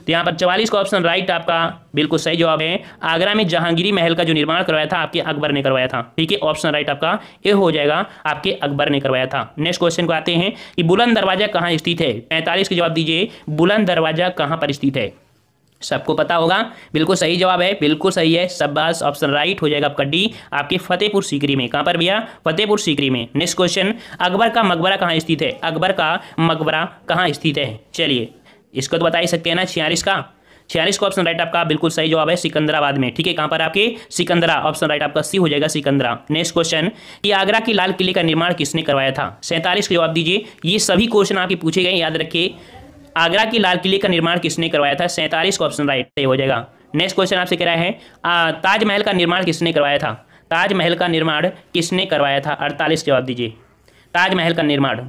तो यहाँ पर चवालीस का ऑप्शन राइट आपका बिल्कुल सही जवाब है आगरा में जहांगीरी महल का जो निर्माण करवाया था आपके अकबर ने करवाया था ठीक है ऑप्शन राइट आपका ए हो जाएगा आपके अकबर ने करवाया था नेक्स्ट क्वेश्चन को आते हैं कि बुलंद दरवाजा कहाँ स्थित है पैंतालीस का जवाब दीजिए बुलंद दरवाजा कहाँ पर स्थित है सबको पता होगा बिल्कुल सही जवाब है बिल्कुल सही है सब बास ऑप्शन राइट हो जाएगा आपका डी आपके फतेहपुर सीकरी में कहाँ पर भैया फतेहपुर सीकरी में नेक्स्ट क्वेश्चन अकबर का मकबरा कहाँ स्थित है अकबर का मकबरा कहाँ स्थित है चलिए इसको तो बता ही सकते हैं ना छियालीस का छियालीस का ऑप्शन राइट आपका बिल्कुल सही जवाब है सिकंदराबाद में ठीक है कहां पर आपके सिकंदरा ऑप्शन राइट आपका सी हो जाएगा सिकंदरा नेक्स्ट क्वेश्चन कि आगरा की लाल किले का निर्माण किसने करवाया था सैंतालीस का जवाब दीजिए ये सभी क्वेश्चन आपके पूछे गए याद रखिए आगरा की लाल किले का निर्माण किसने करवाया था सैंतालीस का ऑप्शन राइट सही हो जाएगा नेक्स्ट क्वेश्चन आपसे कह रहा है ताजमहल का निर्माण किसने करवाया था ताजमहल का निर्माण किसने करवाया था अड़तालीस जवाब दीजिए ताजमहल का निर्माण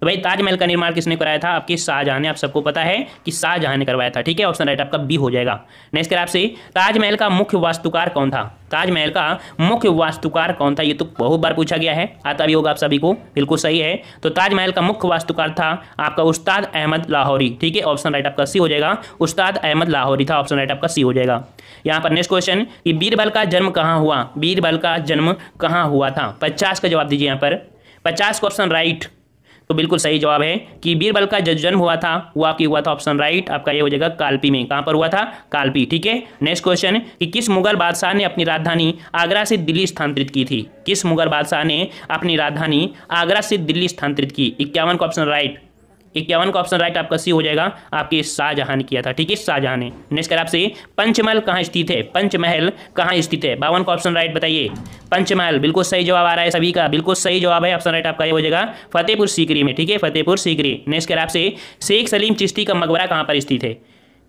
तो भाई ताजमहल का निर्माण किसने कराया था आपके शाहजहां ने आप सबको पता है कि शाहजहां ने करवाया था ठीक है ऑप्शन राइट आपका बी हो जाएगा नेक्स्ट कर आपसे ताजमहल का मुख्य वास्तुकार कौन था ताजमहल का मुख्य वास्तुकार कौन था ये तो बहुत बार पूछा गया है आता भी होगा आप सभी को बिल्कुल सही है तो ताजमहल का मुख्य वास्तुकार था आपका उस्ताद अहमद लाहौरी ठीक है ऑप्शन राइट आपका सी हो जाएगा उस्ताद अहमद लाहौरी था ऑप्शन राइट आपका सी हो जाएगा यहाँ पर नेक्स्ट क्वेश्चन कि बीरबल का जन्म कहाँ हुआ बीरबल का जन्म कहाँ हुआ था पचास का जवाब दीजिए यहाँ पर पचास क्वेश्चन राइट तो बिल्कुल सही जवाब है कि बीरबल का जो जन्म हुआ था वो आपकी हुआ था ऑप्शन राइट आपका ये हो जाएगा कालपी में कहाँ पर हुआ था कालपी ठीक है नेक्स्ट क्वेश्चन कि किस मुगल बादशाह ने अपनी राजधानी आगरा से दिल्ली स्थानांतरित की थी किस मुगल बादशाह ने अपनी राजधानी आगरा से दिल्ली स्थानांतरित की इक्यावन का ऑप्शन राइट इक्यावन का ऑप्शन राइट आपका सी हो जाएगा आपके शाहजहां ने किया था ठीक है शाहजहां ने नेक्स्ट कर आपसे पंचमहल कहाँ स्थित है पंचमहल कहाँ स्थित है बावन का ऑप्शन राइट बताइए पंचमहल बिल्कुल सही जवाब आ रहा है सभी का बिल्कुल सही जवाब है ऑप्शन राइट आपका ये हो जाएगा फतेहपुर सीकरी में ठीक है फतेहपुर सीकरी नेक्स्ट कर आपसे शेख सलीम चिश्ती का मकबरा कहाँ पर स्थित है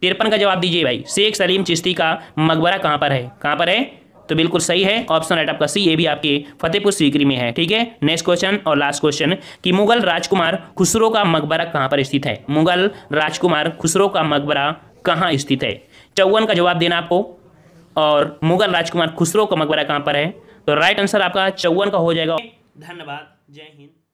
तिरपन का जवाब दीजिए भाई शेख सलीम चिश्ती का मकबरा कहाँ पर है कहाँ पर है तो बिल्कुल सही है ऑप्शन राइट आपका सी ये भी आपके फतेहपुर सीकरी में है ठीक है नेक्स्ट क्वेश्चन और लास्ट क्वेश्चन कि मुगल राजकुमार खुसरो का मकबरा कहां पर स्थित है मुगल राजकुमार खुसरो का मकबरा कहाँ स्थित है चौवन का जवाब देना आपको और मुगल राजकुमार खुसरो का मकबरा कहां पर है तो राइट आंसर आपका चौवन का हो जाएगा धन्यवाद जय हिंद